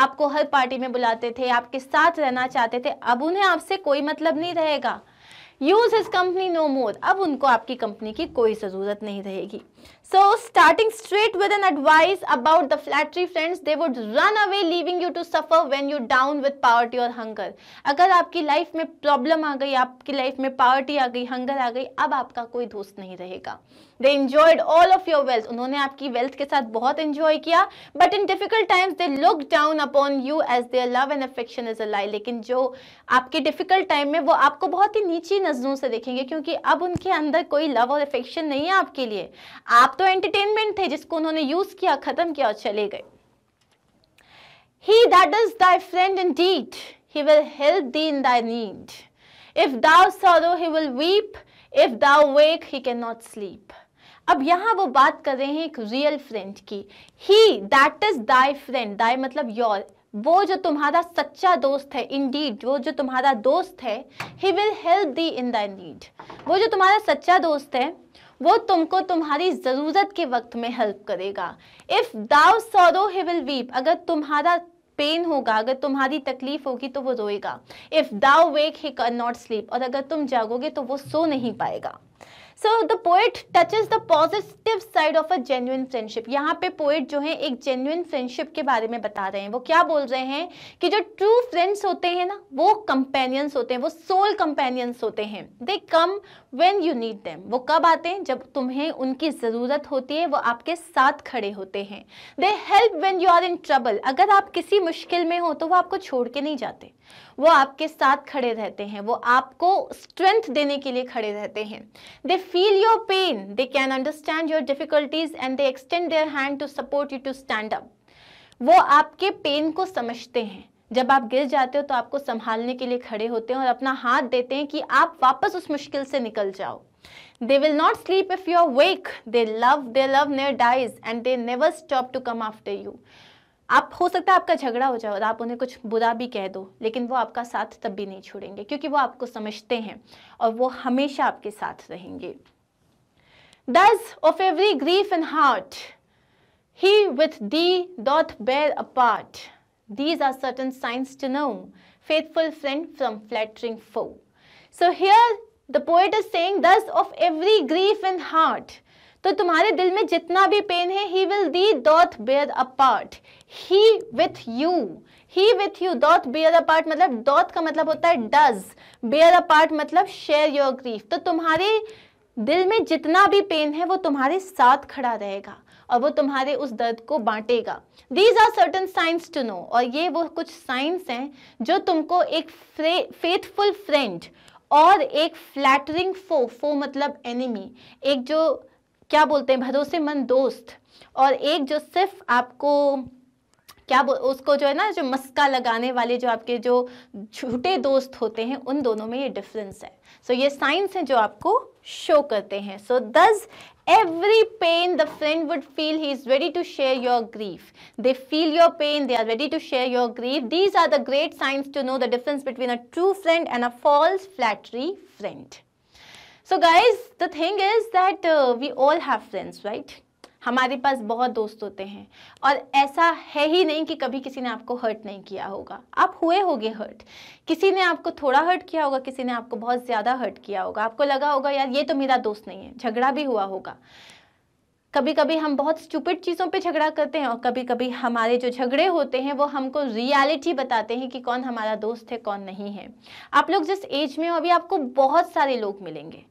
आपको हर पार्टी में बुलाते थे आपके साथ रहना चाहते थे अब उन्हें आपसे कोई मतलब नहीं रहेगा use his company no more अब उनको आपकी कंपनी की कोई ज़रूरत नहीं रहेगी so starting straight with an advice about the flattery friends they would run away leaving you to suffer when you down with poverty और हंगर अगर आपकी लाइफ में प्रॉब्लम आ गई आपकी लाइफ में पावर्टी आ गई हंगर आ गई अब आपका कोई दोस्त नहीं रहेगा they enjoyed all of your wealth उन्होंने आपकी वेल्थ के साथ बहुत इंजॉय किया but in difficult times they look down upon you as their love and affection is a lie लेकिन जो आपके डिफिकल्ट टाइम में वो आपको बहुत ही नीची नजरों से देखेंगे क्योंकि अब उनके अंदर कोई लव और अफेक्शन नहीं है आपके लिए आप तो एंटरटेनमेंट थे जिसको उन्होंने यूज किया खत्म किया और चले गए he that is thy friend indeed he will help thee in thy need. If thou sorrow, he will weep. If thou wake, he cannot sleep. अब यहाँ वो बात कर रहे हैं एक रियल फ्रेंड की he that is thy friend thy मतलब योर वो जो तुम्हारा सच्चा दोस्त है डीड वो जो तुम्हारा दोस्त है he will help thee in the need वो जो तुम्हारा सच्चा दोस्त है वो तुमको तुम्हारी ज़रूरत के वक्त में हेल्प करेगा इफ़ दाव सोरो ही विल वीप अगर तुम्हारा पेन होगा अगर तुम्हारी तकलीफ होगी तो वो रोएगा इफ़ दाव वेक ही कर नॉट स्लीप और अगर तुम जागोगे तो वो सो नहीं पाएगा so the poet touches the positive side of a genuine friendship यहाँ पे पोएट जो है एक जेन्यून फ्रेंडशिप के बारे में बता रहे हैं वो क्या बोल रहे हैं कि जो ट्रू फ्रेंड्स होते हैं ना वो कंपेनियंस होते हैं वो सोल कंपेनियंस होते हैं they come when you need them वो कब आते हैं जब तुम्हें उनकी ज़रूरत होती है वो आपके साथ खड़े होते हैं they help when you are in trouble अगर आप किसी मुश्किल में हो तो वो आपको छोड़ के नहीं जाते वो आपके साथ खड़े रहते हैं वो आपको स्ट्रेंथ देने के लिए खड़े रहते हैं they feel your pain they can understand your difficulties and they extend their hand to support you to stand up वो आपके पेन को समझते हैं जब आप गिर जाते हो तो आपको संभालने के लिए खड़े होते हैं और अपना हाथ देते हैं कि आप वापस उस मुश्किल से निकल जाओ they will not sleep if you are wake they love they love ne'er dies and they never stop to come after you आप हो सकता है आपका झगड़ा हो जाए और आप उन्हें कुछ बुरा भी कह दो लेकिन वो आपका साथ तब भी नहीं छोड़ेंगे क्योंकि वो आपको समझते हैं और वो हमेशा आपके साथ रहेंगे thus of every grief in heart he with thee doth bear a part these are certain signs to know faithful friend from flattering foe so here the poet is saying thus of every grief in heart तो तुम्हारे दिल में जितना भी pain है he will thee doth bear a part he with you he with you doth bear a मतलब doth का मतलब होता है डज बेयर अ मतलब शेयर योर ग्रीफ तो तुम्हारे दिल में जितना भी पेन है वो तुम्हारे साथ खड़ा रहेगा और वो तुम्हारे उस दर्द को बांटेगा these are certain signs to know और ये वो कुछ साइंस हैं जो तुमको एक फेथफुल फ्रेंड और एक फ्लैटरिंग फो फो मतलब एनिमी एक जो क्या बोलते हैं भरोसेमंद दोस्त और एक जो सिर्फ आपको क्या उसको जो है ना जो मस्का लगाने वाले जो आपके जो झूठे दोस्त होते हैं उन दोनों में ये डिफरेंस है सो so, ये साइंस हैं जो आपको शो करते हैं सो दस every pain the friend would feel he is ready to share your grief they feel your pain they are ready to share your grief these are the great signs to know the difference between a true friend and a false flattery friend so guys the thing is that uh, we all have friends right हमारे पास बहुत दोस्त होते हैं और ऐसा है ही नहीं कि कभी किसी ने आपको हर्ट नहीं किया होगा आप हुए होगे हर्ट किसी ने आपको थोड़ा हर्ट किया होगा किसी ने आपको बहुत ज़्यादा हर्ट किया होगा आपको लगा होगा यार ये तो मेरा दोस्त नहीं है झगड़ा भी हुआ होगा कभी कभी हम बहुत स्टूपिड चीज़ों पे झगड़ा करते हैं और कभी कभी हमारे जो झगड़े होते हैं वो हमको रियलिटी बताते हैं कि कौन हमारा दोस्त है कौन नहीं है आप लोग जिस एज में हो अभी आपको बहुत सारे लोग मिलेंगे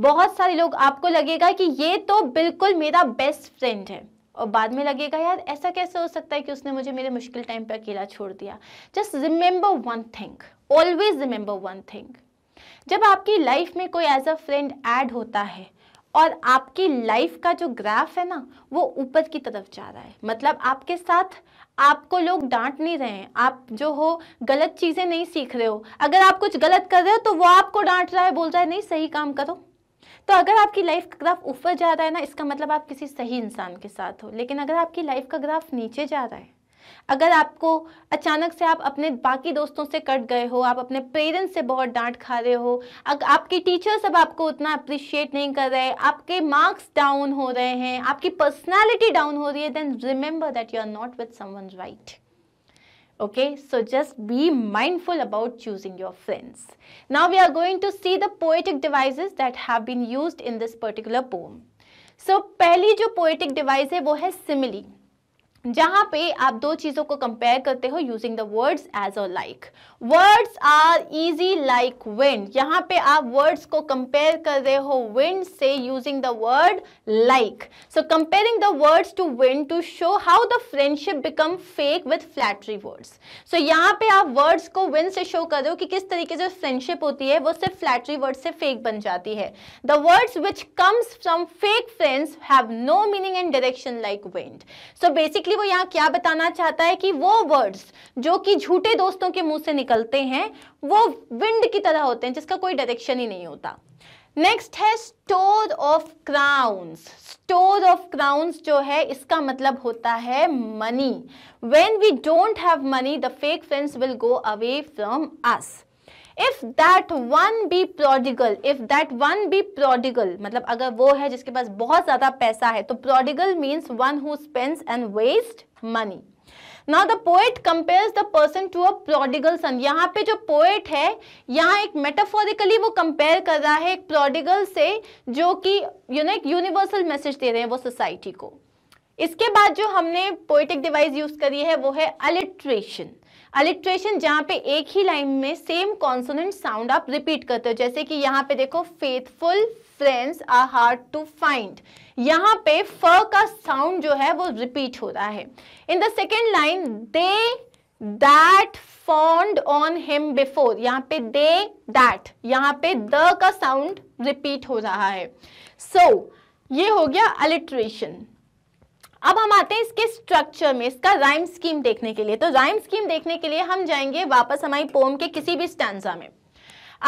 बहुत सारे लोग आपको लगेगा कि ये तो बिल्कुल मेरा बेस्ट फ्रेंड है और बाद में लगेगा यार ऐसा कैसे हो सकता है कि उसने मुझे मेरे मुश्किल टाइम पर अकेला छोड़ दिया just remember one thing always remember one thing जब आपकी लाइफ में कोई एज अ फ्रेंड ऐड होता है और आपकी लाइफ का जो ग्राफ है ना वो ऊपर की तरफ जा रहा है मतलब आपके साथ आपको लोग डांट नहीं रहे हैं आप जो हो गलत चीज़ें नहीं सीख रहे हो अगर आप कुछ गलत कर रहे हो तो वो आपको डांट रहा है बोल रहा है नहीं सही काम करो तो अगर आपकी लाइफ का ग्राफ ऊपर जा रहा है ना इसका मतलब आप किसी सही इंसान के साथ हो लेकिन अगर आपकी लाइफ का ग्राफ नीचे जा रहा है अगर आपको अचानक से आप अपने बाकी दोस्तों से कट गए हो आप अपने पेरेंट्स से बहुत डांट खा रहे हो अगर आपके टीचर्स अब आपको उतना अप्रिशिएट नहीं कर रहे आपके मार्क्स डाउन हो रहे हैं आपकी पर्सनालिटी डाउन हो रही है then remember that you are not with someone right Okay, so just be mindful about choosing your friends. Now we are going to see the poetic devices that have been used in this particular poem. So, पहली जो poetic device है वो है simile. जहां पे आप दो चीजों को कंपेयर करते हो using the words as a like words are easy like wind यहां पे आप वर्ड्स को कंपेयर कर रहे हो विंड से using the word like so comparing the words to wind to show how the friendship become fake with flattery words so यहाँ पे आप वर्ड्स को विंड से शो कर रहे हो कि किस तरीके से फ्रेंडशिप होती है वो सिर्फ फ्लैटरी वर्ड से फेक बन जाती है the words which comes from fake friends have no meaning and direction like wind so basically वो यहाँ क्या बताना चाहता है कि वो वर्ड्स जो कि झूठे दोस्तों के मुंह से निकलते हैं वो विंड की तरह होते हैं जिसका कोई डायरेक्शन ही नहीं होता नेक्स्ट है store of crowns store of crowns जो है इसका मतलब होता है money when we don't have money the fake friends will go away from us if that one be prodigal if that one be prodigal मतलब अगर वो है जिसके पास बहुत ज्यादा पैसा है तो prodigal means one who spends and waste money now the poet compares the person to a prodigal son यहाँ पे जो पोएट है यहाँ एक मेटाफोरिकली वो कंपेयर कर रहा है एक प्रोडिगल से जो कि यू नो एक यूनिवर्सल मैसेज दे रहे हैं वो सोसाइटी को इसके बाद जो हमने पोएटिक डिवाइस यूज करी है वो है अलिट्रेशन अलिट्रेशन जहाँ पे एक ही लाइन में सेम कॉन्सोनेंट साउंड आप रिपीट करते हो जैसे कि यहाँ पे देखो faithful friends are hard to find यहाँ पे फ का साउंड जो है वो रिपीट हो रहा है in the second line they that fawned on him before यहाँ पे दे दैट यहाँ पे द का साउंड रिपीट हो रहा है सो so, ये हो गया अलिट्रेशन अब हम आते हैं इसके स्ट्रक्चर में इसका राइम स्कीम देखने के लिए तो राइम स्कीम देखने के लिए हम जाएंगे वापस हमारी पोम के किसी भी स्टैंडा में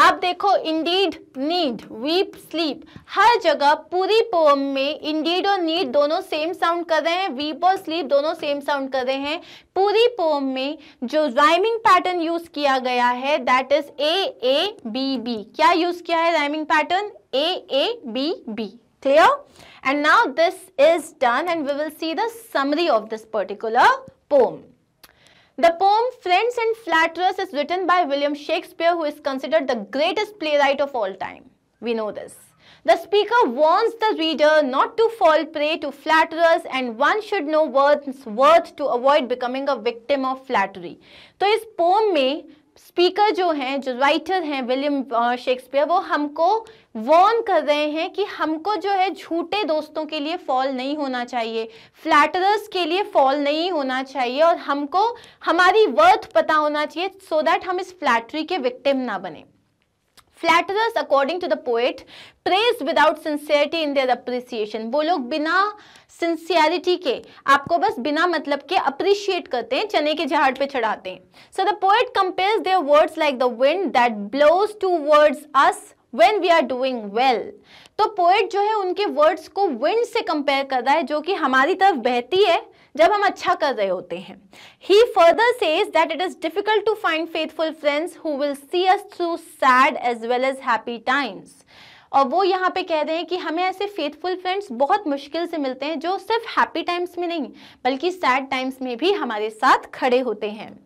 आप देखो इंडीड नीड वीप स्लीप हर जगह पूरी पोम में इंडीड और नीड दोनों सेम साउंड कर रहे हैं वीप और स्लीप दोनों सेम साउंड कर रहे हैं पूरी पोम में जो राइमिंग पैटर्न यूज किया गया है that is A A B B क्या यूज किया है rhyming pattern A A B B clear And now this is done and we will see the summary of this particular poem. The poem Friends and Flatterers is written by William Shakespeare who is considered the greatest playwright of all time. We know this. The speaker warns the reader not to fall prey to flatterers and one should know one's worth to avoid becoming a victim of flattery. So, his poem may speaker जो हैं जो writer हैं William Shakespeare वो हमको Warne कर रहे हैं कि हमको जो है झूठे दोस्तों के लिए फॉल नहीं होना चाहिए फ्लैटरर्स के लिए फॉल नहीं होना चाहिए और हमको हमारी वर्थ पता होना चाहिए सो so दैट हम इस फ्लैटरी के विक्टिम ना बने flatterers according to the poet praise without sincerity in their appreciation वो लोग बिना सिंसियरिटी के आपको बस बिना मतलब के अप्रिशिएट करते हैं चने के झाड़ पे चढ़ाते हैं so the poet compares their words like the wind that blows towards us When we are doing well, तो पोएट जो है उनके वर्ड्स को विंड से कंपेयर कर रहा है जो कि हमारी तरफ बहती है जब हम अच्छा कर रहे होते हैं he further says that it is difficult to find faithful friends who will see us through sad as well as happy times और वो यहाँ पे कह रहे हैं कि हमें ऐसे फेथफुल फ्रेंड्स बहुत मुश्किल से मिलते हैं जो सिर्फ हैप्पी टाइम्स में नहीं बल्कि सैड टाइम्स में भी हमारे साथ खड़े होते हैं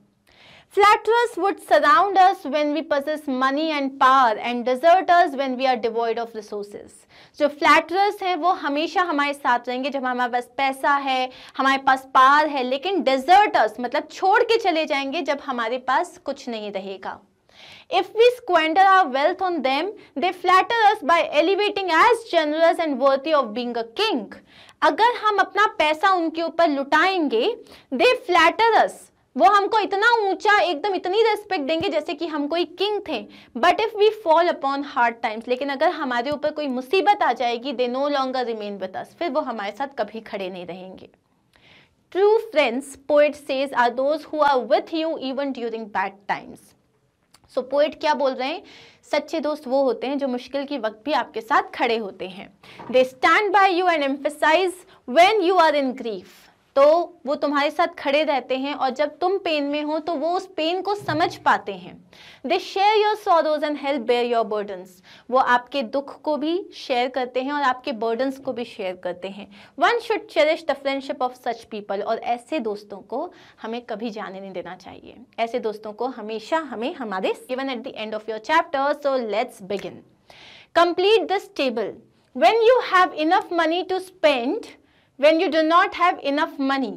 Flatterers would surround us when we possess money and power and desert us when we are devoid of resources. जो फ्लैटरस हैं वो हमेशा हमारे साथ रहेंगे जब हमारे पास पैसा है हमारे पास पार है लेकिन डिजर्टर्स मतलब छोड़ के चले जाएंगे जब हमारे पास कुछ नहीं रहेगा If we squander our wealth on them, they flatter us by elevating as generous and worthy of being a king. अगर हम अपना पैसा उनके ऊपर लुटाएंगे, they flatter us वो हमको इतना ऊंचा एकदम इतनी रेस्पेक्ट देंगे जैसे कि हम कोई किंग थे but if we fall upon hard times लेकिन अगर हमारे ऊपर कोई मुसीबत आ जाएगी they no longer remain with us फिर वो हमारे साथ कभी खड़े नहीं रहेंगे true friends poet says are those who are with you even during bad times so poet क्या बोल रहे हैं सच्चे दोस्त वो होते हैं जो मुश्किल के वक्त भी आपके साथ खड़े होते हैं they stand by you and emphasize when you are in grief तो वो तुम्हारे साथ खड़े रहते हैं और जब तुम पेन में हो तो वो उस पेन को समझ पाते हैं they share your sorrows and help bear your burdens वो आपके दुख को भी शेयर करते हैं और आपके बर्डन्स को भी शेयर करते हैं one should cherish the friendship of such people और ऐसे दोस्तों को हमें कभी जाने नहीं देना चाहिए ऐसे दोस्तों को हमेशा हमें हमारे even at the end of your chapter so let's begin complete this table when you have enough money to spend when you do not have enough money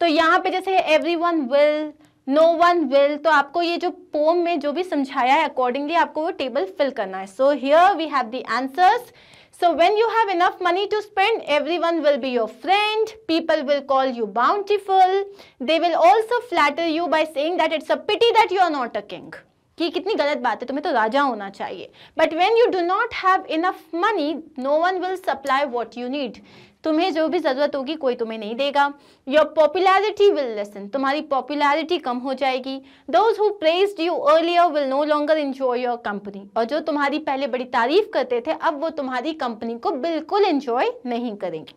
तो यहाँ पे जैसे everyone will no one will तो आपको ये जो pome में जो भी समझाया है अकॉर्डिंगली आपको वो टेबल फिल करना है so here we have the answers so when you have enough money to spend everyone will be your friend people will call you bountiful they will also flatter you by saying that it's a pity that you are not a king कि कितनी गलत बात है तुम्हें तो राजा होना चाहिए but when you do not have enough money no one will supply what you need तुम्हें जो भी ज़रूरत होगी कोई तुम्हें नहीं देगा योर पॉपुलैरिटी विल लेसन तुम्हारी पॉपुलैरिटी कम हो जाएगी those who praise you earlier will no longer enjoy your company और जो तुम्हारी पहले बड़ी तारीफ करते थे अब वो तुम्हारी कंपनी को बिल्कुल इंजॉय नहीं करेंगे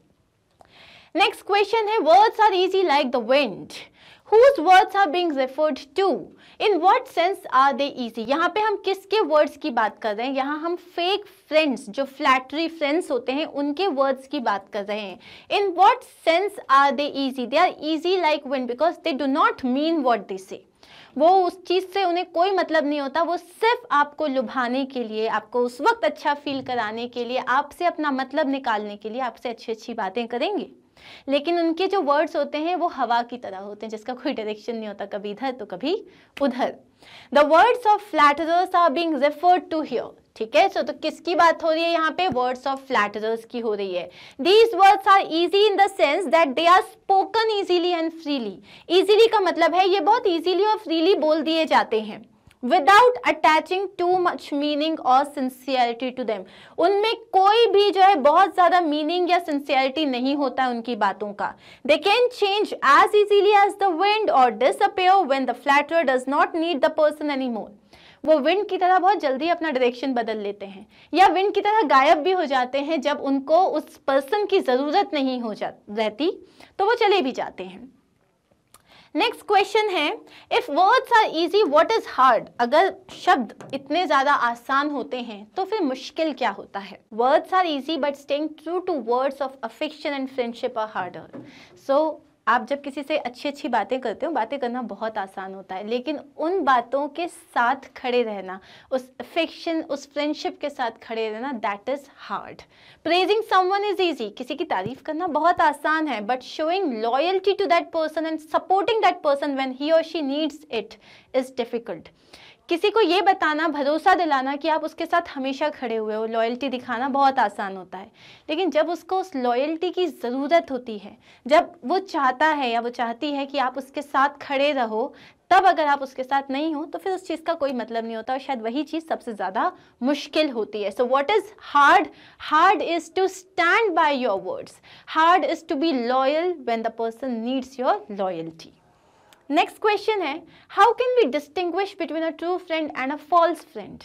नेक्स्ट क्वेश्चन है words are easy like the wind whose words are being referred to in word sense are they easy यहाँ पे हम किसके वर्ड्स की बात कर रहे हैं यहाँ हम फेक फ्रेंड्स जो फ्लैटरी फ्रेंड्स होते हैं उनके वर्ड्स की बात कर रहे हैं in word sense are they easy they are easy like one because they do not mean word they say वो उस चीज़ से उन्हें कोई मतलब नहीं होता वो सिर्फ आपको लुभाने के लिए आपको उस वक्त अच्छा फील कराने के लिए आपसे अपना मतलब निकालने के लिए आपसे अच्छी अच्छी बातें करेंगे लेकिन उनके जो वर्ड्स होते हैं वो हवा की तरह होते हैं जिसका कोई डायरेक्शन नहीं होता कभी इधर तो कभी उधर the words of flatterers are being referred to here ठीक है सो तो किसकी बात हो रही है यहाँ पे वर्ड्स ऑफ फ्लैटरर्स की हो रही है these words are easy in the sense that they are spoken easily and freely easily का मतलब है ये बहुत इजीली और फ्रीली बोल दिए जाते हैं without attaching too much meaning और सिंसियरिटी टू देम उनमें कोई भी जो है बहुत ज़्यादा मीनिंग या सिंसियरिटी नहीं होता है उनकी बातों का they can change as easily as the wind और disappear when the flatter does not need the person any more वो विंड की तरह बहुत जल्दी अपना डायरेक्शन बदल लेते हैं या विंड की तरह गायब भी हो जाते हैं जब उनको उस पर्सन की ज़रूरत नहीं हो जा रहती तो वो चले भी जाते हैं नेक्स्ट क्वेश्चन है if words are easy what is hard अगर शब्द इतने ज़्यादा आसान होते हैं तो फिर मुश्किल क्या होता है words are easy but staying true to words of affection and friendship are harder so आप जब किसी से अच्छी अच्छी बातें करते हो बातें करना बहुत आसान होता है लेकिन उन बातों के साथ खड़े रहना उस फिक्शन उस फ्रेंडशिप के साथ खड़े रहना that is hard praising someone is easy किसी की तारीफ करना बहुत आसान है but showing loyalty to that person and supporting that person when he और she needs it is difficult किसी को ये बताना भरोसा दिलाना कि आप उसके साथ हमेशा खड़े हुए हो लॉयल्टी दिखाना बहुत आसान होता है लेकिन जब उसको उस लॉयल्टी की ज़रूरत होती है जब वो चाहता है या वो चाहती है कि आप उसके साथ खड़े रहो तब अगर आप उसके साथ नहीं हो तो फिर उस चीज़ का कोई मतलब नहीं होता और शायद वही चीज़ सबसे ज़्यादा मुश्किल होती है so what is hard hard is to stand by your words hard is to be loyal when the person needs your loyalty next question है how can we distinguish between a true friend and a false friend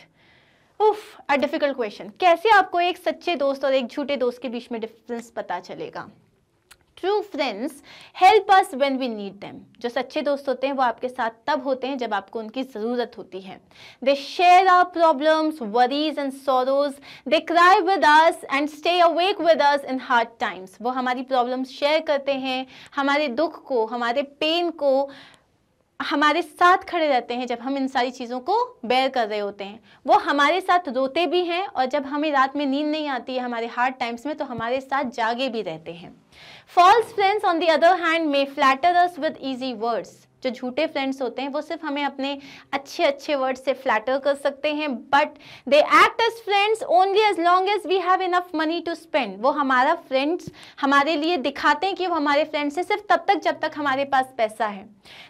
uh a difficult question कैसे आपको एक सच्चे दोस्त और एक झूठे दोस्त के बीच में डिफरेंस पता चलेगा true friends help us when we need them जो सच्चे दोस्त होते हैं वो आपके साथ तब होते हैं जब आपको उनकी ज़रूरत होती है they share our problems worries and sorrows they cry with us and stay awake with us in hard times वो हमारी प्रॉब्लम्स शेयर करते हैं हमारे दुख को हमारे पेन को हमारे साथ खड़े रहते हैं जब हम इन सारी चीज़ों को बेयर कर रहे होते हैं वो हमारे साथ रोते भी हैं और जब हमें रात में नींद नहीं आती है हमारे हार्ड टाइम्स में तो हमारे साथ जागे भी रहते हैं false friends on the other hand may flatter us with easy words जो झूठे फ्रेंड्स होते हैं वो सिर्फ हमें अपने अच्छे अच्छे वर्ड से फ्लैटर कर सकते हैं but they act as friends only as long as we have enough money to spend वो हमारा फ्रेंड्स हमारे लिए दिखाते हैं कि वो हमारे फ्रेंड्स हैं सिर्फ तब तक जब तक हमारे पास पैसा है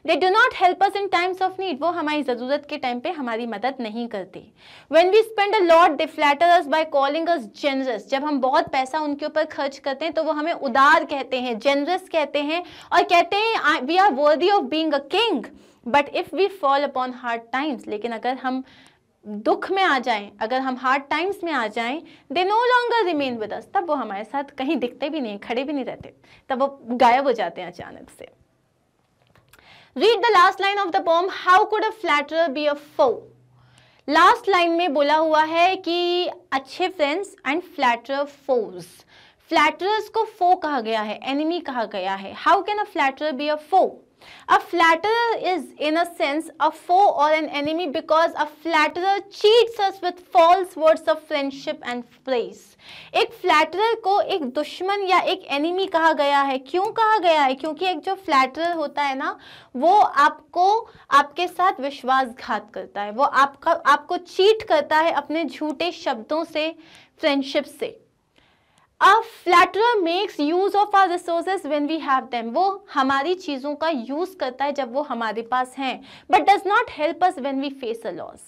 they do not help us in times of need वो हमारी ज़रूरत के टाइम पे हमारी मदद नहीं करते when we spend a lot they flatter us by calling us generous जब हम बहुत पैसा उनके ऊपर खर्च करते हैं तो वो हमें उदार कहते हैं जेनरस कहते हैं और कहते हैं we are worthy of being a king but if we fall upon hard times लेकिन अगर हम दुख में आ जाएं अगर हम हार्ड टाइम्स में आ जाएं they no longer remain with us तब वो हमारे साथ कहीं दिखते भी नहीं खड़े भी नहीं रहते तब वो गायब हो जाते हैं अचानक से read the last line of the poem how could a flatter be a foe last line में बोला हुआ है कि अच्छे friends and flatter foes flatter को फो कहा गया है एनिमी कहा गया है how can a flatter be a foe A flatterer is in a sense a foe or an enemy because a flatterer cheats us with false words of friendship and praise. एक flatterer को एक दुश्मन या एक enemy कहा गया है क्यों कहा गया है क्योंकि एक जो flatterer होता है ना वो आपको आपके साथ विश्वासघात करता है वो आपका आपको चीट करता है अपने झूठे शब्दों से फ्रेंडशिप से a flatter makes use of our resources when we have them वो हमारी चीज़ों का यूज़ करता है जब वो हमारे पास हैं but does not help us when we face a loss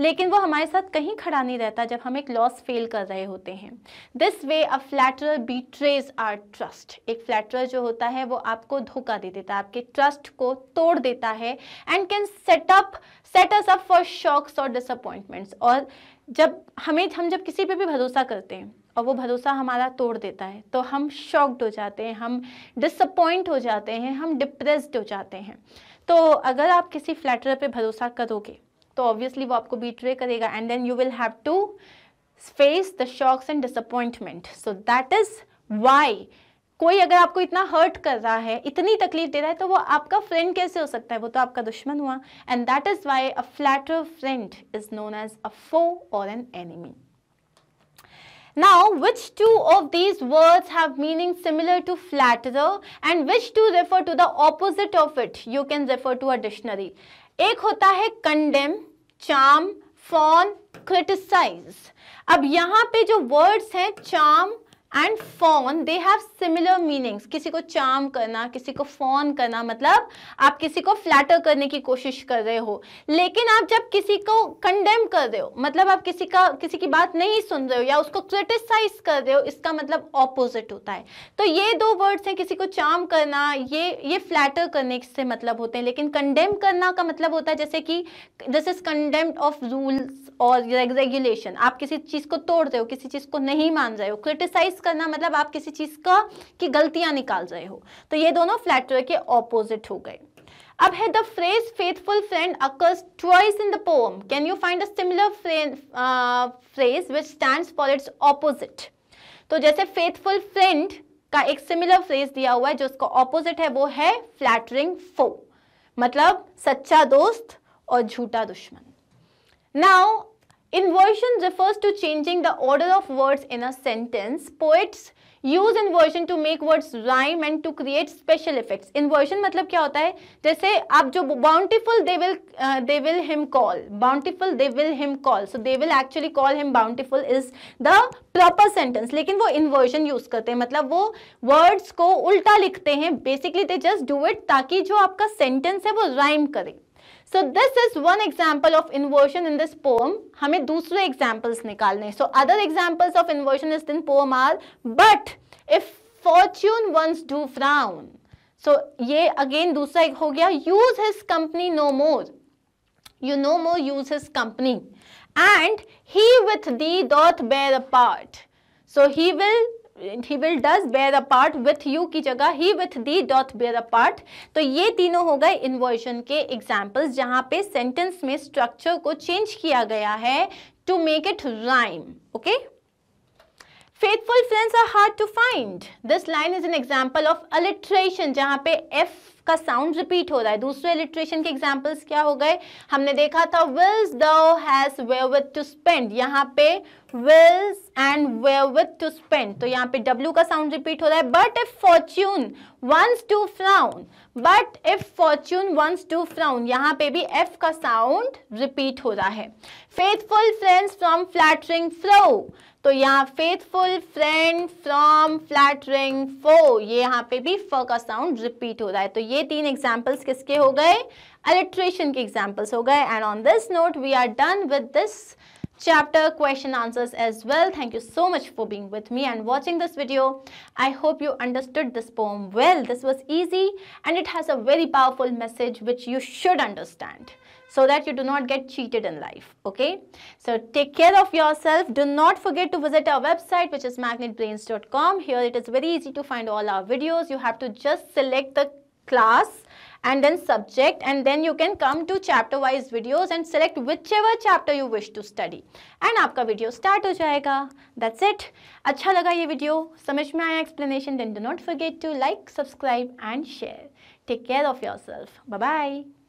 लेकिन वो हमारे साथ कहीं खड़ा नहीं रहता जब हम एक लॉस फेल कर रहे होते हैं this way a flatter betrays our trust एक फ्लैटर जो होता है वो आपको धोखा दे देता है आपके ट्रस्ट को तोड़ देता है and can set up sets us up for shocks और डिसअपॉइंटमेंट्स और जब हमें हम जब किसी पे भी भरोसा करते हैं और वो भरोसा हमारा तोड़ देता है तो हम शॉक्ड हो जाते हैं हम डिसअपॉइंट हो जाते हैं हम डिप्रेस्ड हो जाते हैं तो अगर आप किसी फ्लैटर पे भरोसा करोगे तो ऑब्वियसली वो आपको बीट्रे करेगा and then you will have to face the shocks and disappointment so that is why कोई अगर आपको इतना हर्ट कर रहा है इतनी तकलीफ दे रहा है तो वो आपका फ्रेंड कैसे हो सकता है वो तो आपका दुश्मन हुआ and that is why a flatter friend is known as a foe और an enemy Now, which two of these words have meaning similar to flatterer and which two refer to the opposite of it? You can refer to a dictionary. एक होता है condemn, charm, fawn, criticize. अब यहाँ पे words हैं charm, and fawn they have similar meanings किसी को charm करना किसी को फोन करना मतलब आप किसी को फ्लैटर करने की कोशिश कर रहे हो लेकिन आप जब किसी को कंडेम कर रहे हो मतलब आप किसी का किसी की बात नहीं सुन रहे हो या उसको क्रिटिसाइज कर रहे हो इसका मतलब ऑपोजिट होता है तो ये दो वर्ड्स हैं किसी को चार्म करना ये ये फ्लैटर करने से मतलब होते हैं लेकिन कंडेम करना का मतलब होता है जैसे कि this is condemn of rules और रेगुलेशन आप किसी चीज़ को तोड़ रहे हो किसी चीज़ को नहीं मान रहे हो क्रिटिसाइज करना मतलब आप किसी चीज़ का की गलतियां निकाल रहे हो तो ये दोनों फ्लैटर के ऑपोजिट हो गए अब है the phrase faithful friend occurs twice in the poem can you find a similar phrase which stand for its opposite तो जैसे फेथफुल फ्रेंड का एक सिमिलर फ्रेज दिया हुआ है जो उसका ऑपोजिट है वो है फ्लैटरिंग फो मतलब सच्चा दोस्त और झूठा दुश्मन now Inversion refers to changing the order of words in a sentence. Poets use inversion to make words rhyme and to create special effects inversion मतलब क्या होता है जैसे आप जो bountiful they will they will him call bountiful they will him call so they will actually call him bountiful is the proper sentence लेकिन वो inversion use करते हैं मतलब वो वर्ड्स को उल्टा लिखते हैं basically they just do it ताकि जो आपका सेंटेंस है वो राइम करे so this is one example of inversion in this poem हमें दूसरे एग्जाम्पल्स निकालने so other examples of inversion is in poem are but if fortune once do frown so ये अगेन दूसरा एक हो गया use his company no more you no more use his company and he with thee doth bear a part so he will he will does bear a part with you की जगह he with thee doth bear a part तो ये तीनों हो गए inversion के examples जहाँ पे सेंटेंस में स्ट्रक्चर को चेंज किया गया है to make it rhyme okay faithful friends are hard to find this line is an example of alliteration जहाँ पे एफ का साउंड रिपीट हो रहा है दूसरे अलिट्रेशन के एग्जाम्पल्स क्या हो गए हमने देखा था विल्स दो हैज वेविथ टू स्पेंड यहाँ पे whilst and wherewith to spend तो यहाँ पे डब्ल्यू का साउंड रिपीट हो रहा है but if fortune once to frown but if fortune once to frown यहाँ पे भी एफ का साउंड रिपीट हो रहा है faithful friends from flattering foe तो यहाँ faithful friend from flattering foe ये यहाँ पे भी फ का साउंड रिपीट हो रहा है तो ये तीन एग्जाम्पल्स किसके हो गए अलिट्रेशन के एग्जाम्पल्स हो गए and on this note we are done with this chapter question answers as well thank you so much for being with me and watching this video i hope you understood this poem well this was easy and it has a very powerful message which you should understand so that you do not get cheated in life. Okay. So take care of yourself. Do not forget to visit our website which is magnetbrains.com. Here it is very easy to find all our videos. You have to just select the class and then subject and then you can come to chapter wise videos and select whichever chapter you wish to study and आपका video start हो जाएगा that's it अच्छा लगा ये video समझ में आया explanation then do not forget to like subscribe and share take care of yourself bye bye